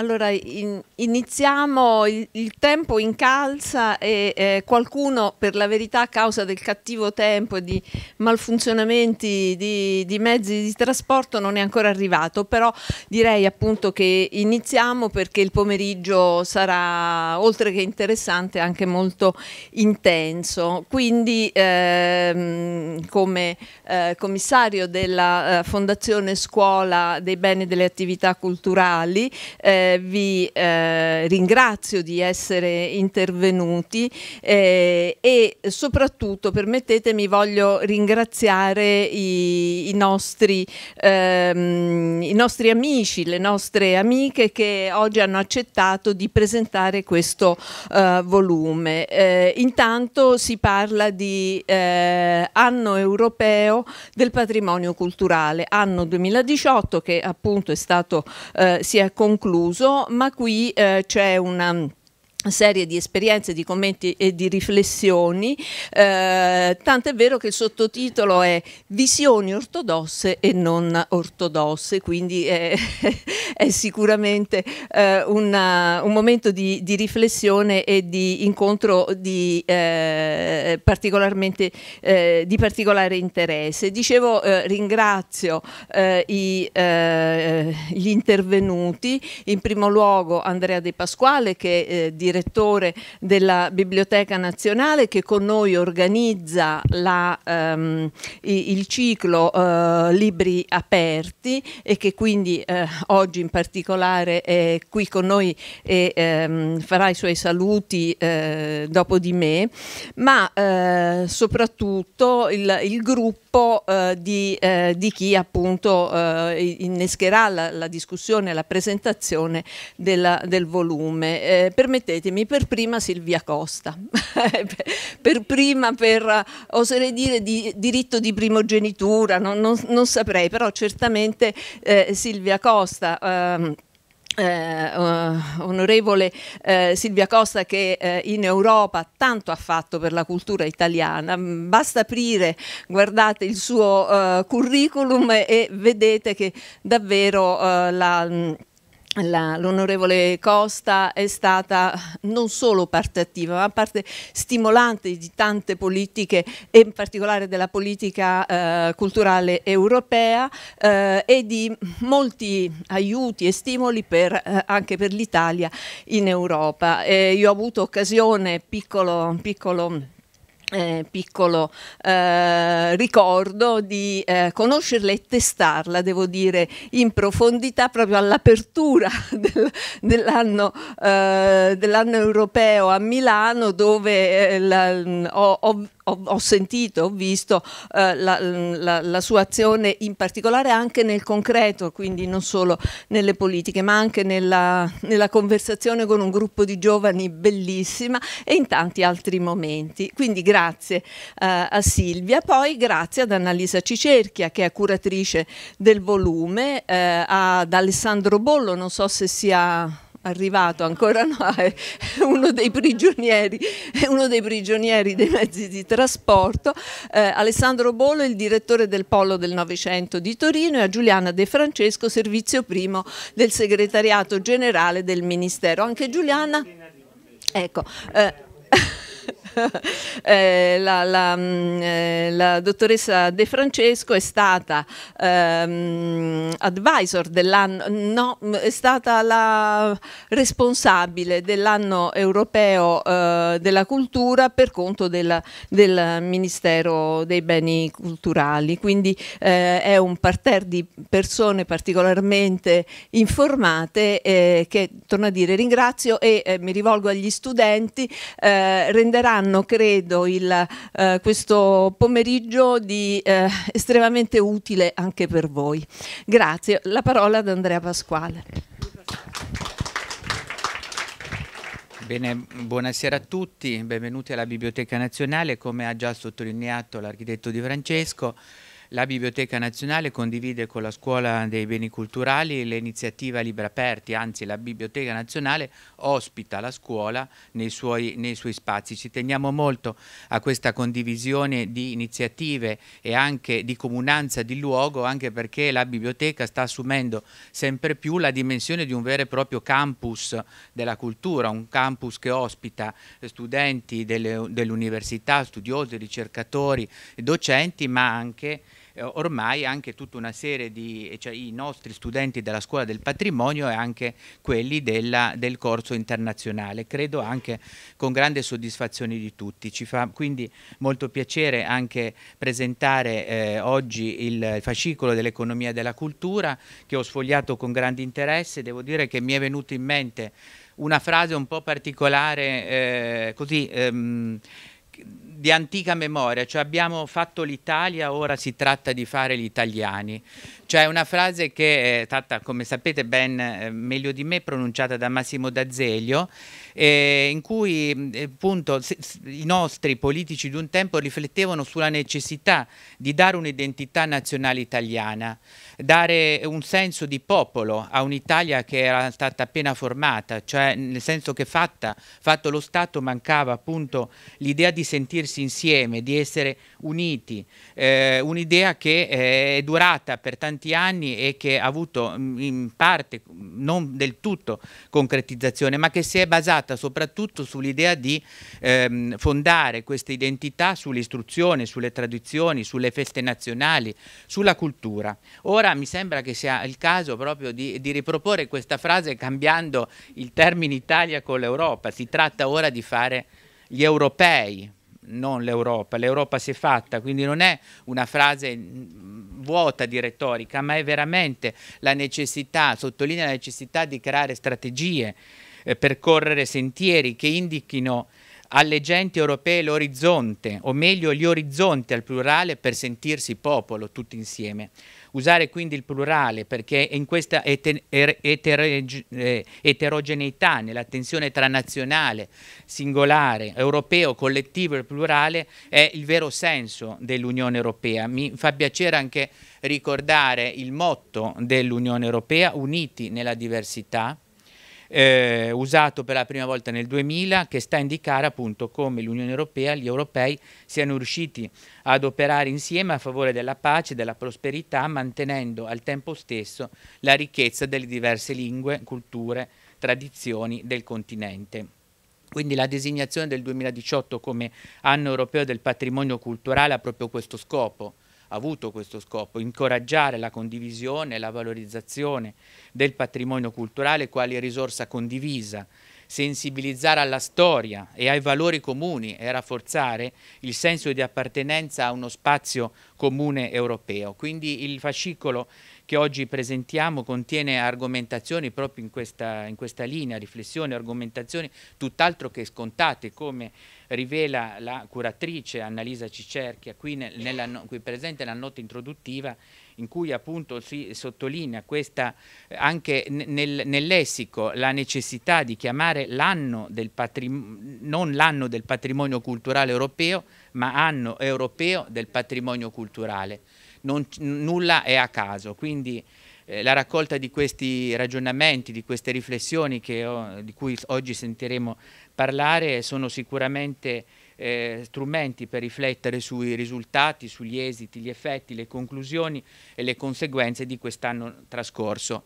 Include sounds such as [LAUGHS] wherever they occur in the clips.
Allora in, iniziamo, il, il, tempo incalza e eh, qualcuno per la verità a causa del cattivo tempo e di malfunzionamenti di, di, mezzi di trasporto non è ancora arrivato, però direi appunto che iniziamo perché il pomeriggio sarà oltre che interessante anche molto intenso. Quindi ehm, come eh, commissario della eh, Fondazione Scuola dei Beni e delle Attività Culturali, eh, vi eh, ringrazio di essere intervenuti eh, e soprattutto permettetemi voglio ringraziare i, i, nostri, ehm, i, nostri, amici, le nostre amiche che oggi hanno accettato di presentare questo eh, volume. Eh, intanto si parla di eh, anno europeo del patrimonio culturale, anno 2018 che appunto è stato, si è concluso chiuso, ma qui eh, c'è una serie di esperienze, di commenti e di riflessioni, eh, è vero che il sottotitolo è Visioni ortodosse e non ortodosse, quindi è, [LAUGHS] è sicuramente eh, una, un momento di, di, riflessione e di incontro di, eh, particolarmente, eh, di particolare interesse. Dicevo, eh, ringrazio eh, i, gli intervenuti, in primo luogo Andrea De Pasquale che eh, direttore della Biblioteca Nazionale che con noi organizza la, um, il ciclo uh, Libri Aperti e che quindi uh, oggi in particolare è qui con noi e um, farà i suoi saluti uh, dopo di me, ma soprattutto il, il gruppo di, di, chi appunto innescherà la, la, discussione, la presentazione della, del volume. permettete Conoscetemi, per prima Silvia Costa, [LAUGHS] per prima per, eh, oserei dire, di, diritto di primogenitura, non, non, non saprei, però certamente eh, Silvia Costa... Ehm, eh, eh onorevole eh, Silvia Costa che eh, in Europa tanto ha fatto per la cultura italiana. Mm, basta aprire, guardate il suo eh, curriculum e, e vedete che davvero la mm, l'onorevole Costa è stata non solo parte attiva ma parte stimolante di tante politiche e in particolare della politica eh, culturale europea eh, e di molti aiuti e stimoli per, eh, anche per l'Italia in Europa. Eh, io ho avuto occasione, piccolo, piccolo eh, piccolo eh, ricordo di eh, conoscerla e testarla, devo dire, in profondità proprio all'apertura [LAUGHS] del, dell'anno, eh, dell europeo a Milano dove eh, la, mm, ho, ho ho, ho sentito, ho visto eh, la, la, la, sua azione in particolare anche nel concreto, quindi non solo nelle politiche, ma anche nella, nella conversazione con un gruppo di giovani bellissima e in tanti altri momenti. Quindi grazie eh, a Silvia, poi grazie ad Annalisa Cicerchia che è curatrice del volume, eh, ad Alessandro Bollo, non so se sia arrivato, ancora no, è uno dei prigionieri, uno dei, prigionieri dei mezzi di trasporto, eh, Alessandro Bolo, il direttore del Polo del Novecento di Torino e a Giuliana De Francesco, servizio primo del segretariato generale del Ministero. Anche Giuliana... Ecco, eh, [LAUGHS] eh, la, la, mm, eh, la, dottoressa De Francesco è stata ehm, advisor dell'anno, no, mm, è stata la responsabile dell'anno europeo eh, della cultura per conto del, del, Ministero dei Beni Culturali, quindi eh, è un parterre di persone particolarmente informate eh, che, torno a dire, ringrazio e eh, mi rivolgo agli studenti, renderanno saranno, credo, il, eh, questo pomeriggio di, eh, estremamente utile anche per voi. Grazie. La parola ad Andrea Pasquale. Bene, buonasera a tutti, benvenuti alla Biblioteca Nazionale, come ha già sottolineato l'architetto Di Francesco. La Biblioteca Nazionale condivide con la Scuola dei Beni Culturali l'iniziativa Libra Aperti, anzi la Biblioteca Nazionale ospita la scuola nei suoi, nei suoi spazi. Ci teniamo molto a questa condivisione di iniziative e anche di comunanza di luogo, anche perché la biblioteca sta assumendo sempre più la dimensione di un vero e proprio campus della cultura, un campus che ospita studenti dell'università, dell studiosi, ricercatori, docenti, ma anche eh, ormai anche tutta una serie di, eh, cioè i nostri studenti della scuola del patrimonio e anche quelli della, del corso internazionale, credo anche con grande soddisfazione di tutti. Ci fa quindi molto piacere anche presentare eh, oggi il fascicolo dell'economia della cultura che ho sfogliato con grande interesse, devo dire che mi è venuto in mente una frase un po' particolare, eh, così... Ehm, di antica memoria, cioè abbiamo fatto l'Italia, ora si tratta di fare gli italiani. Cioè una frase che è eh, stata, come sapete ben eh, meglio di me, pronunciata da Massimo D'Azeglio, eh, in cui eh, appunto se, se, i nostri politici di un tempo riflettevano sulla necessità di dare un'identità nazionale italiana, dare un senso di popolo a un'Italia che era stata appena formata, cioè nel senso che fatta, fatto lo Stato mancava appunto l'idea di sentirsi insieme, di essere uniti, eh, un'idea che è durata per tanti tanti anni e che ha avuto mm, in parte, non del tutto, concretizzazione, ma che si è basata soprattutto sull'idea di ehm, fondare questa identità sull'istruzione, sulle tradizioni, sulle feste nazionali, sulla cultura. Ora mi sembra che sia il caso proprio di, di riproporre questa frase cambiando il termine Italia con l'Europa, si tratta ora di fare gli europei, non l'Europa. L'Europa si è fatta, quindi non è una frase mm, vuota di retorica, ma è veramente la necessità, sottolinea la necessità di creare strategie, eh, percorrere sentieri che indichino alle genti europee l'orizzonte, o meglio gli orizzonti al plurale, per sentirsi popolo tutti insieme usare quindi il plurale perché in questa eter eter eh, eterogeneità, nella tensione tra nazionale, singolare, europeo, collettivo e plurale è il vero senso dell'Unione Europea. Mi fa piacere anche ricordare il motto dell'Unione Europea, uniti nella diversità, eh, usato per la prima volta nel 2000 che sta a indicare appunto come l'Unione Europea, e gli europei siano riusciti ad operare insieme a favore della pace, della prosperità, mantenendo al tempo stesso la ricchezza delle diverse lingue, culture, tradizioni del continente. Quindi la designazione del 2018 come anno europeo del patrimonio culturale ha proprio questo scopo, avuto questo scopo, incoraggiare la condivisione e la valorizzazione del patrimonio culturale quale risorsa condivisa, sensibilizzare alla storia e ai valori comuni e rafforzare il senso di appartenenza a uno spazio comune europeo. Quindi il fascicolo che oggi presentiamo contiene argomentazioni proprio in questa, in questa linea, riflessioni, argomentazioni tutt'altro che scontate come rivela la curatrice Annalisa Cicerchia qui, nella, qui presente nella nota introduttiva in cui appunto si sottolinea questa eh, anche nel, nel lessico la necessità di chiamare l'anno del patrimonio, non l'anno del patrimonio culturale europeo, ma anno europeo del patrimonio culturale. Non, nulla è a caso, quindi eh, la raccolta di questi ragionamenti, di queste riflessioni ho, di cui oggi sentiremo parlare sono sicuramente eh, strumenti per riflettere sui risultati, sugli esiti, gli effetti, le conclusioni e le conseguenze di quest'anno trascorso.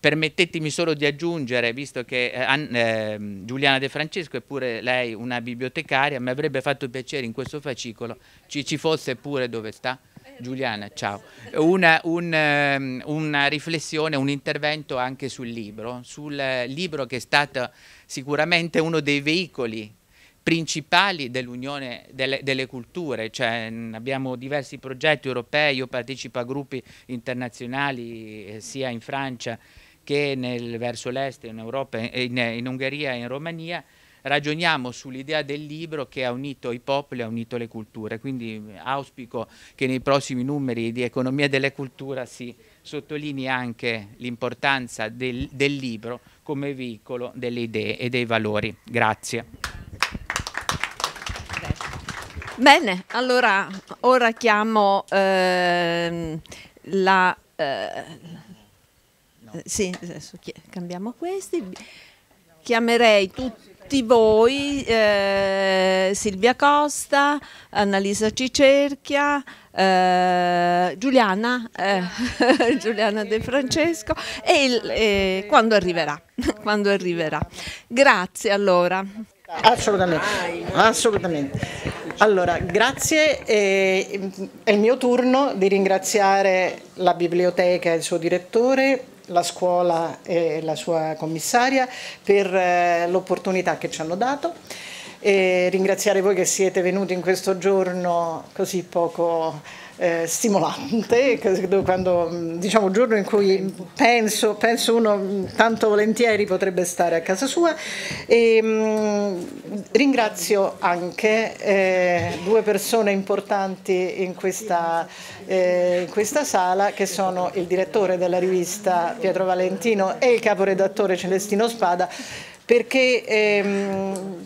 Permettetemi solo di aggiungere, visto che eh, eh, Giuliana De Francesco è pure lei una bibliotecaria, mi avrebbe fatto piacere in questo fascicolo ci, ci fosse pure dove sta Giuliana, ciao. Una, un, ehm, una, riflessione, un intervento anche sul libro, sul libro che è stato sicuramente uno dei veicoli principali dell'unione delle, delle, culture, cioè, abbiamo diversi progetti europei, io partecipo a gruppi internazionali eh, sia in Francia che nel, verso l'est, in Europa, in, in Ungheria e in Romania, ragioniamo sull'idea del libro che ha unito i popoli, ha unito le culture, quindi eh, auspico che nei prossimi numeri di Economia della Cultura si sottolinei anche l'importanza del, del libro come veicolo delle idee e dei valori. Grazie. Bene, allora ora chiamo ehm, la... Eh, no. Sì, adesso cambiamo questi. Chiamerei tutti tutti voi, eh, Silvia Costa, Annalisa Cicerchia, eh, Giuliana, eh, [LAUGHS] Giuliana De Francesco e il, eh, quando, arriverà, [LAUGHS] quando arriverà. Grazie allora. Assolutamente, assolutamente. Allora, grazie. è il mio turno di ringraziare la biblioteca e il suo direttore la scuola e la sua commissaria per eh, l'opportunità che ci hanno dato e ringraziare voi che siete venuti in questo giorno così poco eh, stimolante, quando mm, diciamo giorno in cui penso, penso uno mm, tanto volentieri potrebbe stare a casa sua. E, mh, mm, ringrazio anche eh, due persone importanti in questa, eh, in questa sala che sono il direttore della rivista Pietro Valentino e il caporedattore Celestino Spada perché ehm,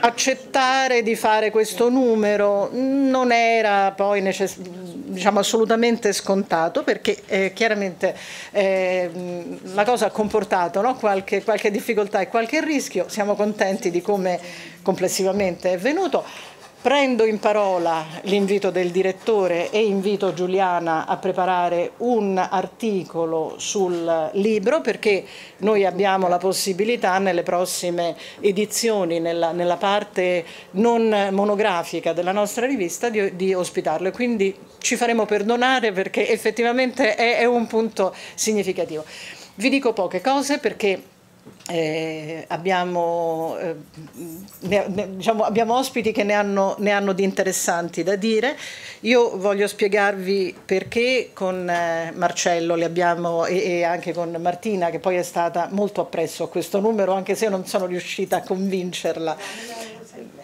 accettare di fare questo numero non era poi diciamo, assolutamente scontato perché eh, chiaramente eh, la cosa ha comportato no? qualche, qualche difficoltà e qualche rischio, siamo contenti di come complessivamente è venuto. Prendo in parola l'invito del direttore e invito Giuliana a preparare un articolo sul libro perché noi abbiamo la possibilità nelle prossime edizioni, nella, nella parte non monografica della nostra rivista, di, di, ospitarlo quindi ci faremo perdonare perché effettivamente è, è un punto significativo. Vi dico poche cose perché eh, abbiamo, eh, ne, diciamo, abbiamo, ospiti che ne hanno, ne hanno, di interessanti da dire. Io voglio spiegarvi perché con eh, Marcello abbiamo, e, e, anche con Martina, che poi è stata molto appresso a questo numero, anche se non sono riuscita a convincerla.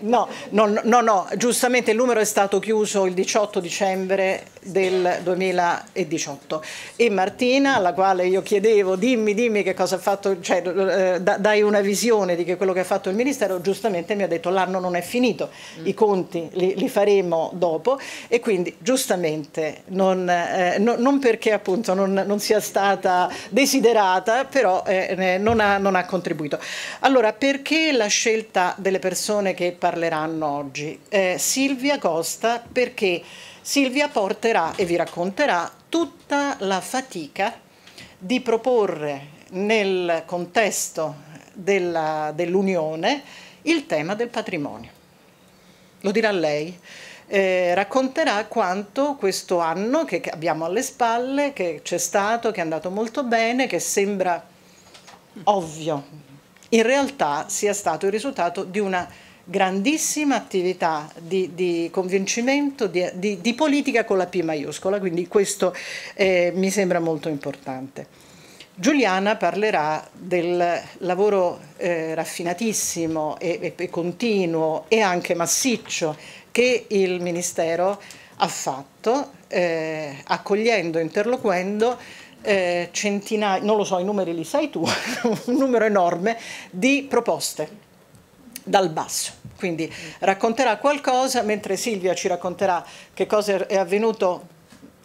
No, no, no, no, giustamente il numero è stato chiuso il 18 dicembre del 2018 e Martina, alla quale io chiedevo dimmi, dimmi che cosa ha fatto, cioè, eh, dai una visione di quello che ha fatto il Ministero, giustamente mi ha detto l'anno non è finito, mm. i conti li, li, faremo dopo e quindi giustamente non, eh, no, non perché appunto non, non, sia stata desiderata, però eh, non, ha, non ha contribuito. Allora, perché la scelta delle persone che che parleranno oggi. Eh, Silvia Costa perché Silvia porterà e vi racconterà tutta la fatica di proporre nel contesto dell'Unione il tema del patrimonio. Lo dirà lei. Eh, racconterà quanto questo anno che abbiamo alle spalle, che c'è stato, che è andato molto bene, che sembra ovvio, in realtà sia stato il risultato di una grandissima attività di, di convincimento, di, di, di, politica con la P maiuscola, quindi questo eh, mi sembra molto importante. Giuliana parlerà del lavoro eh, raffinatissimo e, e, e continuo e anche massiccio che il Ministero ha fatto, eh, accogliendo, interloquendo eh, centinaia, non lo so, i numeri li sai tu, [LAUGHS] un numero enorme di proposte dal basso. Quindi racconterà qualcosa, mentre Silvia ci racconterà che cosa è avvenuto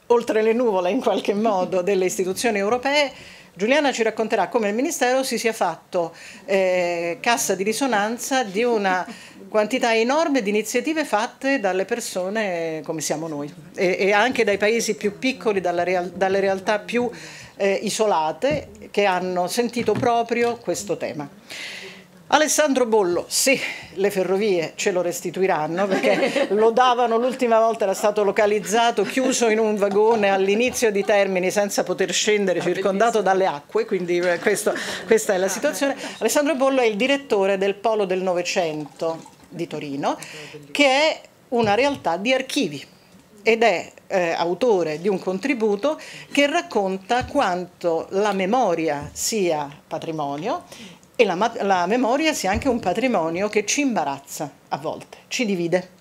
oltre le nuvole in qualche [LAUGHS] modo delle istituzioni europee. Giuliana ci racconterà come il Ministero si sia fatto eh, cassa di risonanza di una [LAUGHS] quantità enorme di iniziative fatte dalle persone come siamo noi e, e anche dai paesi più piccoli, real, dalle realtà più eh, isolate che hanno sentito proprio questo tema. Alessandro Bollo, sì, le ferrovie ce lo restituiranno perché [LAUGHS] lo davano l'ultima volta, era stato localizzato, chiuso in un vagone all'inizio di Termini senza poter scendere, ah, circondato dalle acque, quindi eh, questo, questa è la ah, situazione. Alessandro Bollo è il direttore del Polo del Novecento di Torino, che è una realtà di archivi ed è eh, autore di un contributo che racconta quanto la memoria sia patrimonio e la, la memoria sia anche un patrimonio che ci imbarazza a volte, ci divide.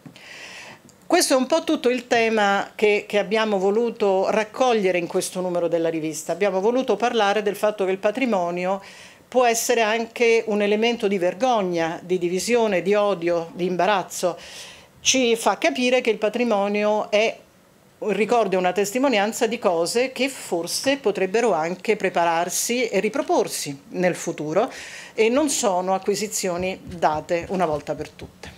Questo è un po' tutto il tema che, che, abbiamo voluto raccogliere in questo numero della rivista. Abbiamo voluto parlare del fatto che il patrimonio può essere anche un elemento di vergogna, di divisione, di odio, di imbarazzo. Ci fa capire che il patrimonio è ricordo e una testimonianza di cose che forse potrebbero anche prepararsi e riproporsi nel futuro e non sono acquisizioni date una volta per tutte.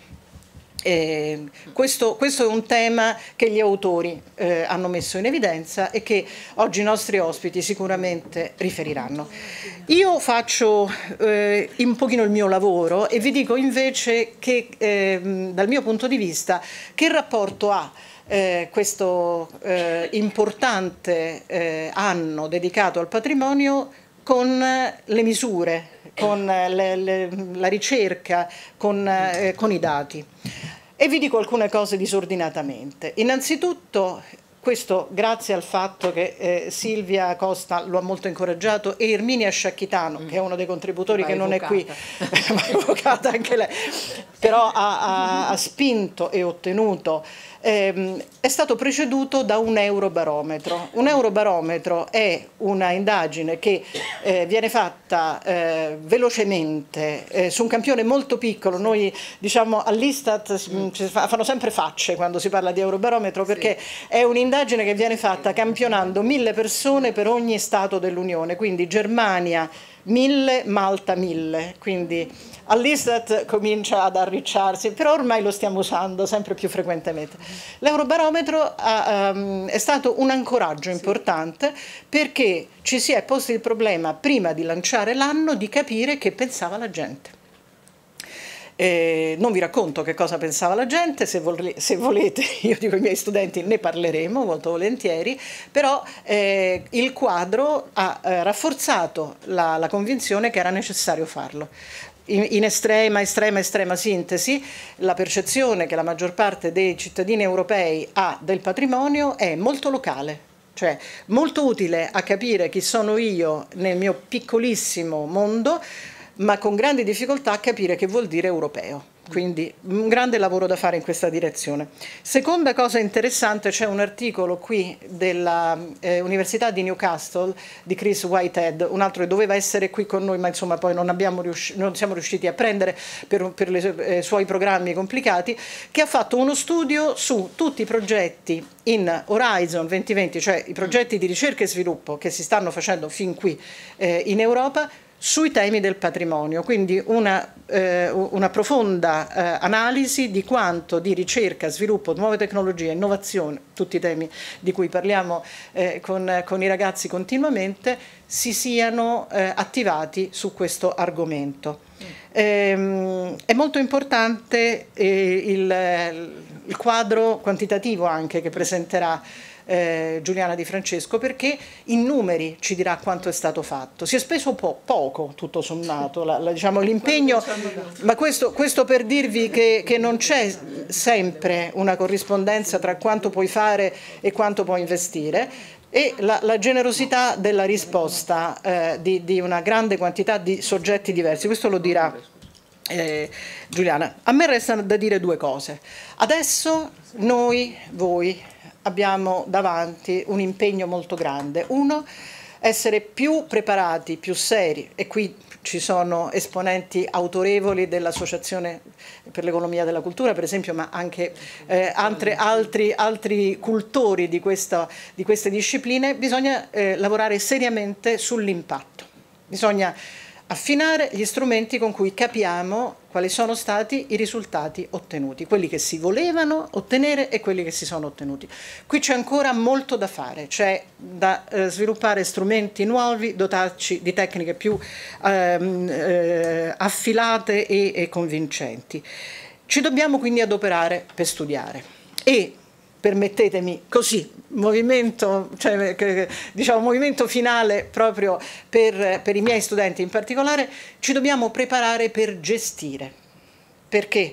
Eh, questo, questo, è un tema che gli autori eh, hanno messo in evidenza e che oggi i nostri ospiti sicuramente riferiranno. Io faccio eh, un pochino il mio lavoro e vi dico invece che ehm, dal mio punto di vista che rapporto ha eh, questo eh, importante eh, anno dedicato al patrimonio con le misure, con le, le, la ricerca, con, eh, con i dati. E vi dico alcune cose disordinatamente. Innanzitutto questo grazie al fatto che eh, Silvia Costa lo ha molto incoraggiato e Erminia Sciacchitano, mm. che è uno dei contributori che non evocata. è qui, ma [LAUGHS] evocata anche lei, però ha, ha, ha spinto e ottenuto ehm, è stato preceduto da un eurobarometro. Un eurobarometro è una indagine che eh, viene fatta eh, velocemente eh, su un campione molto piccolo. Noi diciamo all'Istat mm, mm. ci fanno sempre facce quando si parla di eurobarometro perché sì. è un'indagine che viene fatta campionando mille persone per ogni Stato dell'Unione, quindi Germania mille, Malta mille. Quindi all'Istat comincia ad arricciarsi, però ormai lo stiamo usando sempre più frequentemente. L'eurobarometro um, è stato un ancoraggio importante sì. perché ci si è posto il problema prima di lanciare l'anno di capire che pensava la gente. Eh, non vi racconto che cosa pensava la gente, se, vole se volete, [LAUGHS] io dico ai miei studenti ne parleremo molto volentieri, però eh, il quadro ha eh, rafforzato la, la, convinzione che era necessario farlo in, estrema, estrema, estrema sintesi, la percezione che la maggior parte dei cittadini europei ha del patrimonio è molto locale. Cioè, molto utile a capire chi sono io nel mio piccolissimo mondo, ma con grandi difficoltà a capire che vuol dire europeo quindi un grande lavoro da fare in questa direzione. Seconda cosa interessante, c'è un articolo qui dell'Università eh, di Newcastle di Chris Whitehead, un altro che doveva essere qui con noi ma insomma poi non, non siamo riusciti a prendere per, per i eh, suoi programmi complicati, che ha fatto uno studio su tutti i progetti in Horizon 2020, cioè i progetti di ricerca e sviluppo che si stanno facendo fin qui eh, in Europa, sui temi del patrimonio, quindi una, eh, una profonda eh, analisi di quanto di ricerca, sviluppo, nuove tecnologie, innovazione, tutti i temi di cui parliamo eh, con, con, i ragazzi continuamente, si siano eh, attivati su questo argomento. Ehm, è molto importante eh, il, il quadro quantitativo anche che presenterà eh, Giuliana Di Francesco perché in numeri ci dirà quanto è stato fatto. Si è speso po poco, tutto sommato, diciamo, l'impegno, diciamo, ma questo, questo, per dirvi che, che non c'è sempre una corrispondenza tra quanto puoi fare e quanto puoi investire e la, la, generosità della risposta eh, di, di, una grande quantità di soggetti diversi. Questo lo dirà eh, Giuliana. A me restano da dire due cose. Adesso noi, voi, abbiamo davanti un impegno molto grande. Uno, essere più preparati, più seri e qui ci sono esponenti autorevoli dell'Associazione per l'economia della cultura, per esempio, ma anche eh, altre, altri, altri, cultori di, questa, di, queste discipline, bisogna eh, lavorare seriamente sull'impatto. Bisogna affinare gli strumenti con cui capiamo quali sono stati i risultati ottenuti, quelli che si volevano ottenere e quelli che si sono ottenuti. Qui c'è ancora molto da fare, cioè da eh, sviluppare strumenti nuovi, dotarci di tecniche più ehm, eh, affilate e, e convincenti. Ci dobbiamo quindi adoperare per studiare e permettetemi così, movimento, cioè, diciamo, movimento finale proprio per, per i miei studenti in particolare, ci dobbiamo preparare per gestire, perché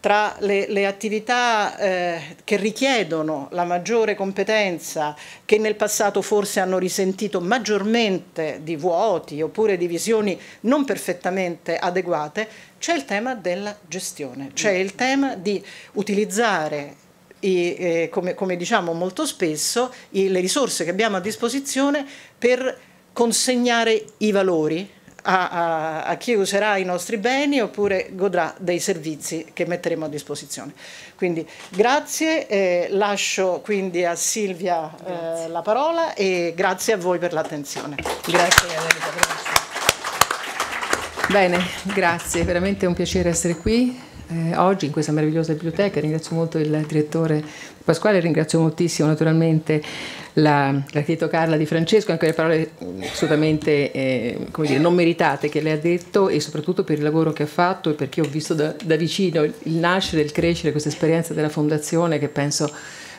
tra le, le attività eh, che richiedono la maggiore competenza, che nel passato forse hanno risentito maggiormente di vuoti oppure di visioni non perfettamente adeguate, c'è il tema della gestione, c'è il tema di utilizzare i, eh, come, come, diciamo molto spesso, i, le risorse che abbiamo a disposizione per consegnare i valori a, a, a, chi userà i nostri beni oppure godrà dei servizi che metteremo a disposizione. Quindi grazie, eh, lascio quindi a Silvia eh, la parola e grazie a voi per l'attenzione. Grazie Bene, grazie, veramente un piacere essere qui eh, oggi in questa meravigliosa biblioteca. Ringrazio molto il direttore Pasquale, ringrazio moltissimo naturalmente l'architetto la Carla Di Francesco, anche le parole mm, assolutamente eh, dire, non meritate che lei ha detto e soprattutto per il lavoro che ha fatto e perché ho visto da, da vicino il nascere e il crescere questa esperienza della Fondazione che penso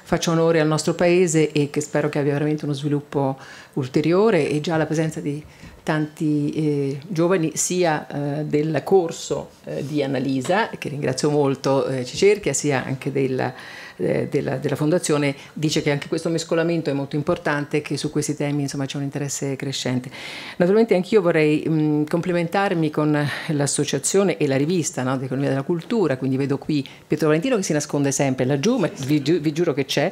faccia onore al nostro Paese e che spero che abbia veramente uno sviluppo ulteriore e già la presenza di tanti eh, giovani sia eh, del corso eh, di Annalisa, che ringrazio molto eh, Cicerchia, sia anche del eh, della, della, Fondazione dice che anche questo mescolamento è molto importante e che su questi temi c'è un interesse crescente. Naturalmente anch'io vorrei mh, complimentarmi con l'associazione e la rivista no, dell'economia della cultura, quindi vedo qui Pietro Valentino che si nasconde sempre laggiù, ma vi, vi giuro che c'è,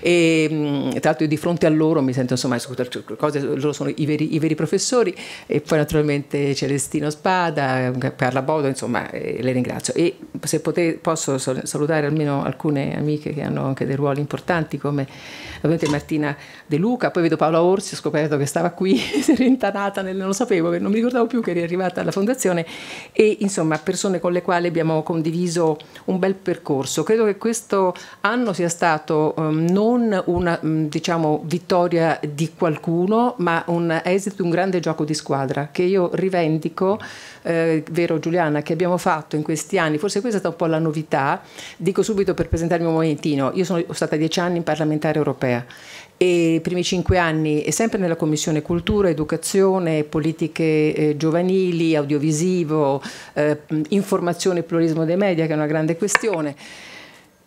e mh, tra l'altro io di fronte a loro mi sento insomma, cioè, cose, loro sono i veri, i veri professori e poi naturalmente Celestino Spada, Carla Bodo, insomma eh, le ringrazio. E se pote, posso salutare almeno alcune amiche che hanno anche dei ruoli importanti come ovviamente Martina De Luca, poi vedo Paola Orsi, ho scoperto che stava qui, si [LAUGHS] è rintanata, non lo sapevo, non mi ricordavo più che eri arrivata alla fondazione e insomma persone con le quali abbiamo condiviso un bel percorso. Credo che questo anno sia stato um, non una mm, diciamo, vittoria di qualcuno, ma un esito, un grande gioco di squadra che io rivendico eh, vero Giuliana, che abbiamo fatto in questi anni, forse questa è stata un po' la novità, dico subito per presentarmi un momentino, io sono stata dieci anni in parlamentare europea e i primi cinque anni e sempre nella Commissione Cultura, Educazione, Politiche eh, Giovanili, Audiovisivo, eh, Informazione e Pluralismo dei Media, che è una grande questione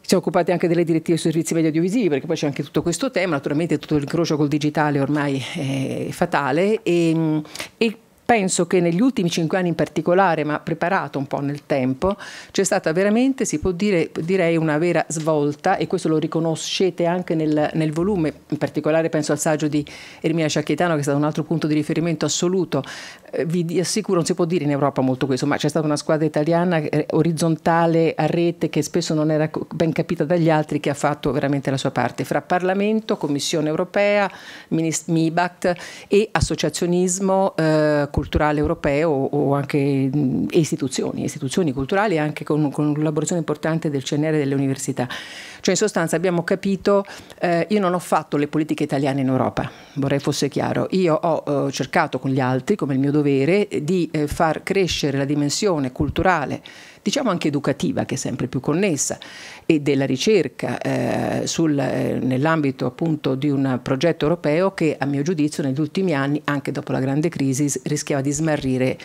ci siamo occupati anche delle direttive sui servizi media audiovisivi perché poi c'è anche tutto questo tema, naturalmente tutto l'incrocio col digitale ormai è fatale e, e penso che negli ultimi cinque anni in particolare, ma preparato un po' nel tempo, c'è stata veramente, si può dire, direi, una vera svolta e questo lo riconoscete anche nel, nel volume, in particolare penso al saggio di Ermina Sciacchietano che è stato un altro punto di riferimento assoluto. Eh, vi assicuro, non si può dire in Europa molto questo, ma c'è stata una squadra italiana eh, orizzontale a rete che spesso non era ben capita dagli altri che ha fatto veramente la sua parte, fra Parlamento, Commissione Europea, Minist- MIBACT e associazionismo eh, culturale europeo o anche istituzioni, istituzioni culturali anche con, con collaborazione importante del CNR e delle università. Cioè in sostanza abbiamo capito, eh, io non ho fatto le politiche italiane in Europa, vorrei fosse chiaro, io ho eh, cercato con gli altri, come il mio dovere, di eh, far crescere la dimensione culturale diciamo anche educativa, che è sempre più connessa, e della ricerca eh, eh, nell'ambito appunto di un progetto europeo che a mio giudizio negli ultimi anni, anche dopo la grande crisi, rischiava di smarrire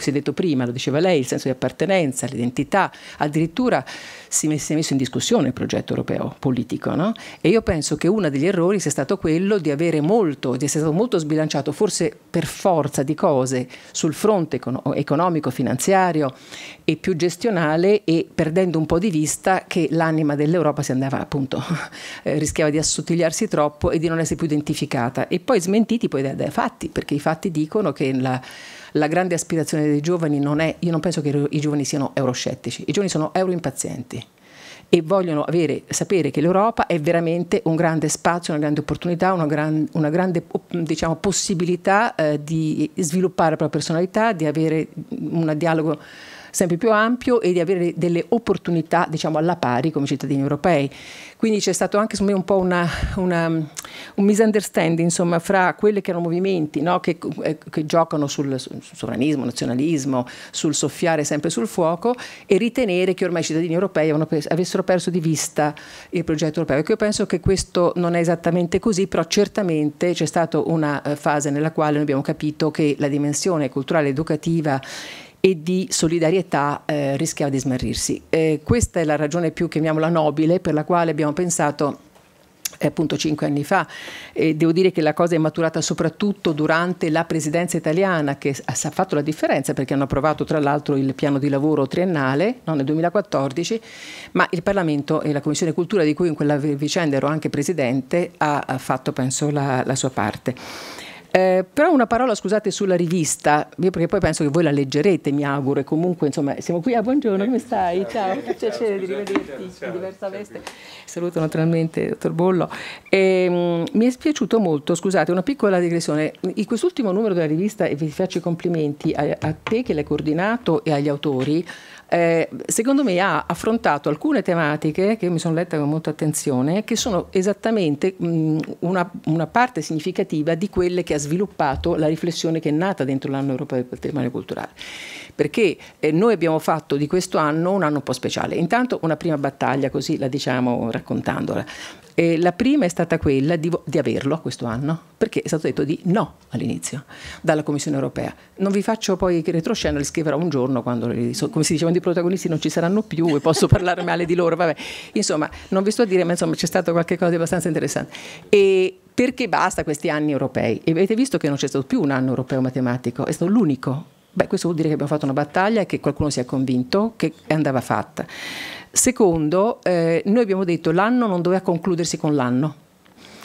si è detto prima, lo diceva lei, il senso di appartenenza, l'identità, addirittura si, è messo in discussione il progetto europeo politico. No? E io penso che uno degli errori sia stato quello di avere molto, di essere stato molto sbilanciato, forse per forza di cose, sul fronte economico, finanziario e più gestionale e perdendo un po' di vista che l'anima dell'Europa si andava appunto, [LAUGHS] eh, rischiava di assottigliarsi troppo e di non essere più identificata. E poi smentiti poi dai, dai fatti, perché i fatti dicono che la la grande aspirazione dei giovani non è, io non penso che i giovani siano euroscettici, i giovani sono euroimpazienti e vogliono avere, sapere che l'Europa è veramente un grande spazio, una grande opportunità, una, gran, una grande diciamo, possibilità eh, di sviluppare la propria personalità, di avere un dialogo sempre più ampio e di avere delle opportunità diciamo alla pari come cittadini europei. Quindi c'è stato anche me, un po' una, una, un misunderstanding insomma, fra quelli che erano movimenti no? che, eh, che, giocano sul, sul sovranismo, nazionalismo, sul soffiare sempre sul fuoco e ritenere che ormai i cittadini europei avessero perso di vista il progetto europeo. Ecco, io penso che questo non è esattamente così, però certamente c'è stata una eh, fase nella quale noi abbiamo capito che la dimensione culturale ed educativa e di solidarietà eh, rischiava di smarrirsi. Eh, questa è la ragione più, chiamiamola nobile, per la quale abbiamo pensato eh, appunto cinque anni fa. E devo dire che la cosa è maturata soprattutto durante la presidenza italiana che ha fatto la differenza perché hanno approvato tra l'altro il piano di lavoro triennale no, nel 2014, ma il Parlamento e la Commissione Cultura di cui in quella vicenda ero anche presidente ha fatto penso la, la sua parte. Eh, però una parola, scusate, sulla rivista, Io perché poi penso che voi la leggerete, mi auguro, e comunque, insomma, siamo qui. Ah, buongiorno, come stai? Ciao, ciao piacere ciao, di rivederti ciao, in diversa veste. Saluto naturalmente il dottor Bollo. E, ehm, mi è piaciuto molto, scusate, una piccola digressione. In quest'ultimo numero della rivista, e vi faccio i complimenti a, a te che l'hai coordinato e agli autori, eh, secondo me ha affrontato alcune tematiche che io mi sono letta con molta attenzione, che sono esattamente mh, mm, una, una, parte significativa di quelle che ha sviluppato la riflessione che è nata dentro l'anno europeo del patrimonio culturale. Perché eh, noi abbiamo fatto di questo anno un anno un po' speciale. Intanto una prima battaglia, così la diciamo raccontandola. Eh, la prima è stata quella di, di averlo questo anno, perché è stato detto di no all'inizio dalla Commissione europea. Non vi faccio poi che retroscena, li scriverò un giorno quando, come si dicevano, i protagonisti non ci saranno più e posso [LAUGHS] parlare male di loro. Vabbè. Insomma, non vi sto a dire, ma insomma c'è stato qualcosa di abbastanza interessante. E perché basta questi anni europei? E avete visto che non c'è stato più un anno europeo matematico, è stato l'unico Beh, questo vuol dire che abbiamo fatto una battaglia e che qualcuno si è convinto che andava fatta. Secondo, eh, noi abbiamo detto che l'anno non doveva concludersi con l'anno.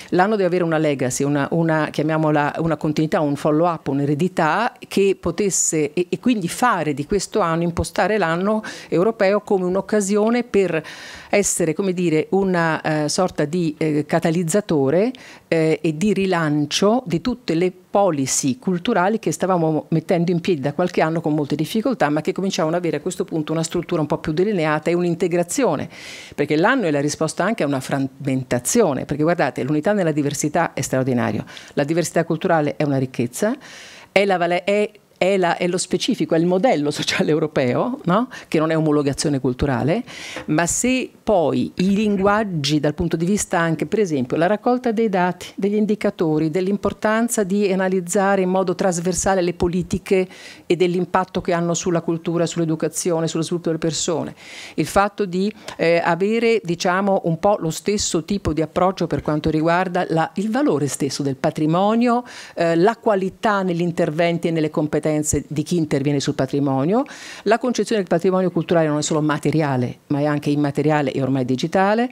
L'anno deve avere una legacy, una, una, chiamiamola una continuità, un follow up, un'eredità che potesse e, e, quindi fare di questo anno, impostare l'anno europeo come un'occasione per essere come dire, una eh, sorta di eh, catalizzatore eh, e di rilancio di tutte le policy culturali che stavamo mettendo in piedi da qualche anno con molte difficoltà, ma che cominciavano ad avere a questo punto una struttura un po' più delineata e un'integrazione, perché l'anno è la risposta anche a una frammentazione, perché guardate, l'unità nella diversità è straordinario, la diversità culturale è una ricchezza, è, la, è è, la, è, lo specifico, è il modello sociale europeo, no? che non è omologazione culturale, ma se poi i linguaggi dal punto di vista anche, per esempio, la raccolta dei dati, degli indicatori, dell'importanza di analizzare in modo trasversale le politiche e dell'impatto che hanno sulla cultura, sull'educazione, sullo sviluppo delle persone, il fatto di eh, avere diciamo, un po' lo stesso tipo di approccio per quanto riguarda la, il valore stesso del patrimonio, eh, la qualità negli interventi e nelle competenze competenze di chi interviene sul patrimonio. La concezione del patrimonio culturale non è solo materiale, ma è anche immateriale e ormai digitale.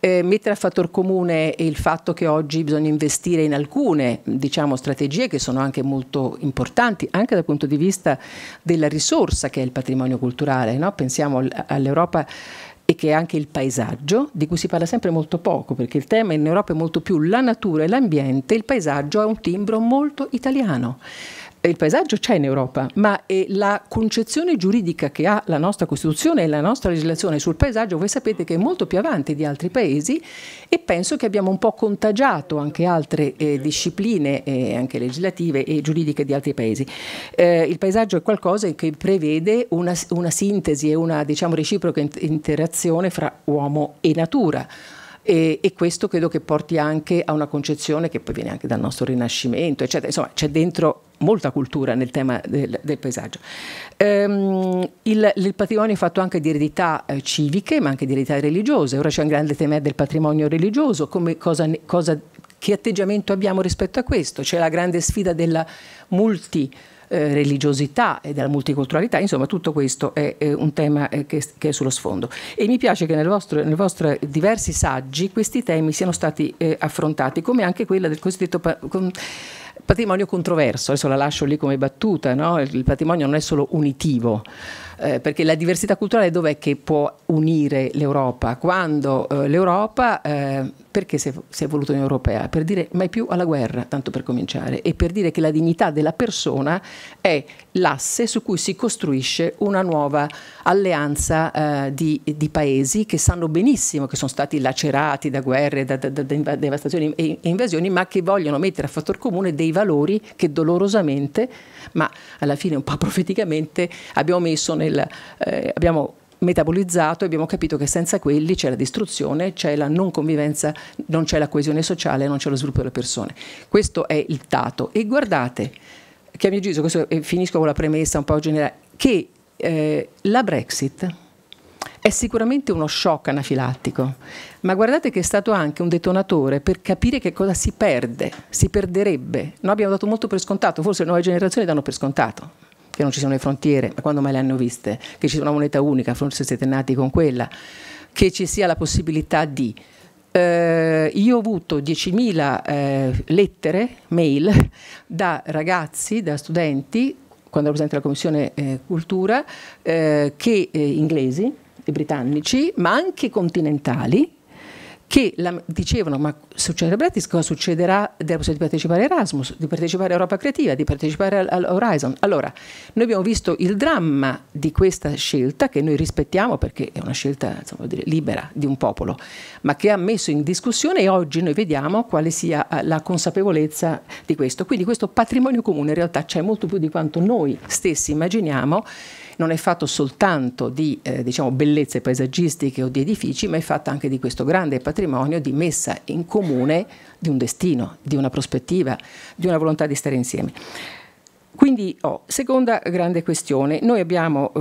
Eh, mettere a fattor comune il fatto che oggi bisogna investire in alcune diciamo, strategie che sono anche molto importanti, anche dal punto di vista della risorsa che è il patrimonio culturale. No? Pensiamo all'Europa e che è anche il paesaggio, di cui si parla sempre molto poco, perché il tema in Europa è molto più la natura e l'ambiente, il paesaggio ha un timbro molto italiano. Eh, il paesaggio c'è in Europa, ma è la concezione giuridica che ha la nostra Costituzione e la nostra legislazione sul paesaggio, voi sapete che è molto più avanti di altri paesi e penso che abbiamo un po' contagiato anche altre eh, discipline, eh, anche legislative e giuridiche di altri paesi. Eh, il paesaggio è qualcosa che prevede una, una sintesi e una diciamo, reciproca interazione fra uomo e natura. E, e, questo credo che porti anche a una concezione che poi viene anche dal nostro Rinascimento, eccetera. Insomma, c'è dentro molta cultura nel tema del, del paesaggio. Ehm, il, il, patrimonio è fatto anche di eredità eh, civiche, ma anche di eredità religiose. Ora c'è un grande tema del patrimonio religioso, come cosa, cosa, che atteggiamento abbiamo rispetto a questo? C'è la grande sfida della multi eh, religiosità e della multiculturalità, insomma tutto questo è, è un tema eh, che, che, è sullo sfondo. E mi piace che nei vostri vostro diversi saggi questi temi siano stati eh, affrontati, come anche quella del cosiddetto patrimonio controverso, adesso la lascio lì come battuta, no? il patrimonio non è solo unitivo, eh, perché la diversità culturale dov'è che può unire l'Europa? Quando eh, l'Europa eh, perché si è, voluto in europea? Per dire mai più alla guerra, tanto per cominciare, e per dire che la dignità della persona è l'asse su cui si costruisce una nuova alleanza eh, di, di, paesi che sanno benissimo che sono stati lacerati da guerre, da, da, da devastazioni e invasioni, ma che vogliono mettere a fattor comune dei valori che dolorosamente, ma alla fine un po' [LAUGHS] profeticamente, abbiamo messo nel... Eh, abbiamo metabolizzato e abbiamo capito che senza quelli c'è la distruzione, c'è la non convivenza, non c'è la coesione sociale, non c'è lo sviluppo delle persone. Questo è il dato. E guardate, che a mio giudizio, questo, e finisco con la premessa un po' generale, che eh, la Brexit è sicuramente uno shock anafilattico, ma guardate che è stato anche un detonatore per capire che cosa si perde, si perderebbe. Noi abbiamo dato molto per scontato, forse le nuove generazioni danno per scontato, che non ci siano le frontiere, ma quando mai le hanno viste? Che ci sia una moneta unica, forse siete nati con quella, che ci sia la possibilità di... Eh, io ho avuto 10.000 eh, lettere, mail, da ragazzi, da studenti, quando ero presente la Commissione eh, Cultura, eh, che eh, inglesi, britannici, ma anche continentali, che la, dicevano ma succede a Brettis cosa succederà della possibilità di partecipare a Erasmus, di partecipare a Europa Creativa, di partecipare all'Horizon. Allora, noi abbiamo visto il dramma di questa scelta che noi rispettiamo perché è una scelta insomma, dire, libera di un popolo, ma che ha messo in discussione e oggi noi vediamo quale sia eh, la consapevolezza di questo. Quindi questo patrimonio comune in realtà c'è molto più di quanto noi stessi immaginiamo non è fatto soltanto di eh, diciamo, bellezze paesaggistiche o di edifici, ma è fatto anche di questo grande patrimonio di messa in comune di un destino, di una prospettiva, di una volontà di stare insieme. Quindi, oh, seconda grande questione, noi abbiamo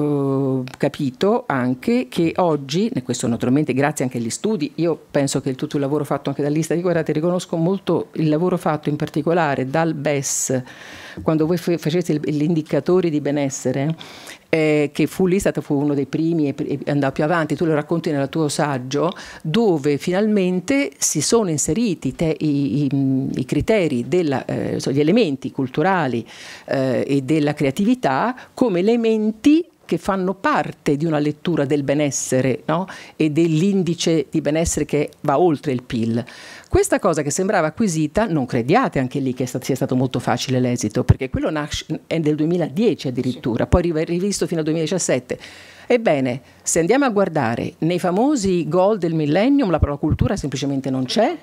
eh, capito anche che oggi, e questo naturalmente grazie anche agli studi, io penso che tutto il lavoro fatto anche dall'Ista, guardate, riconosco molto il lavoro fatto in particolare dal BES, quando voi faceste l'indicatore di benessere, eh, che fu lì stato fu uno dei primi e, e andava più avanti, tu lo racconti nel tuo saggio, dove finalmente si sono inseriti te, i, i, i, criteri, della, eh, gli elementi culturali eh, e della creatività come elementi che fanno parte di una lettura del benessere no? e dell'indice di benessere che va oltre il PIL. Questa cosa che sembrava acquisita, non crediate anche lì che sia stato molto facile l'esito, perché quello nasce, è del 2010 addirittura, poi rivisto fino al 2017. Ebbene, se andiamo a guardare nei famosi gol del millennium, la parola cultura semplicemente non c'è,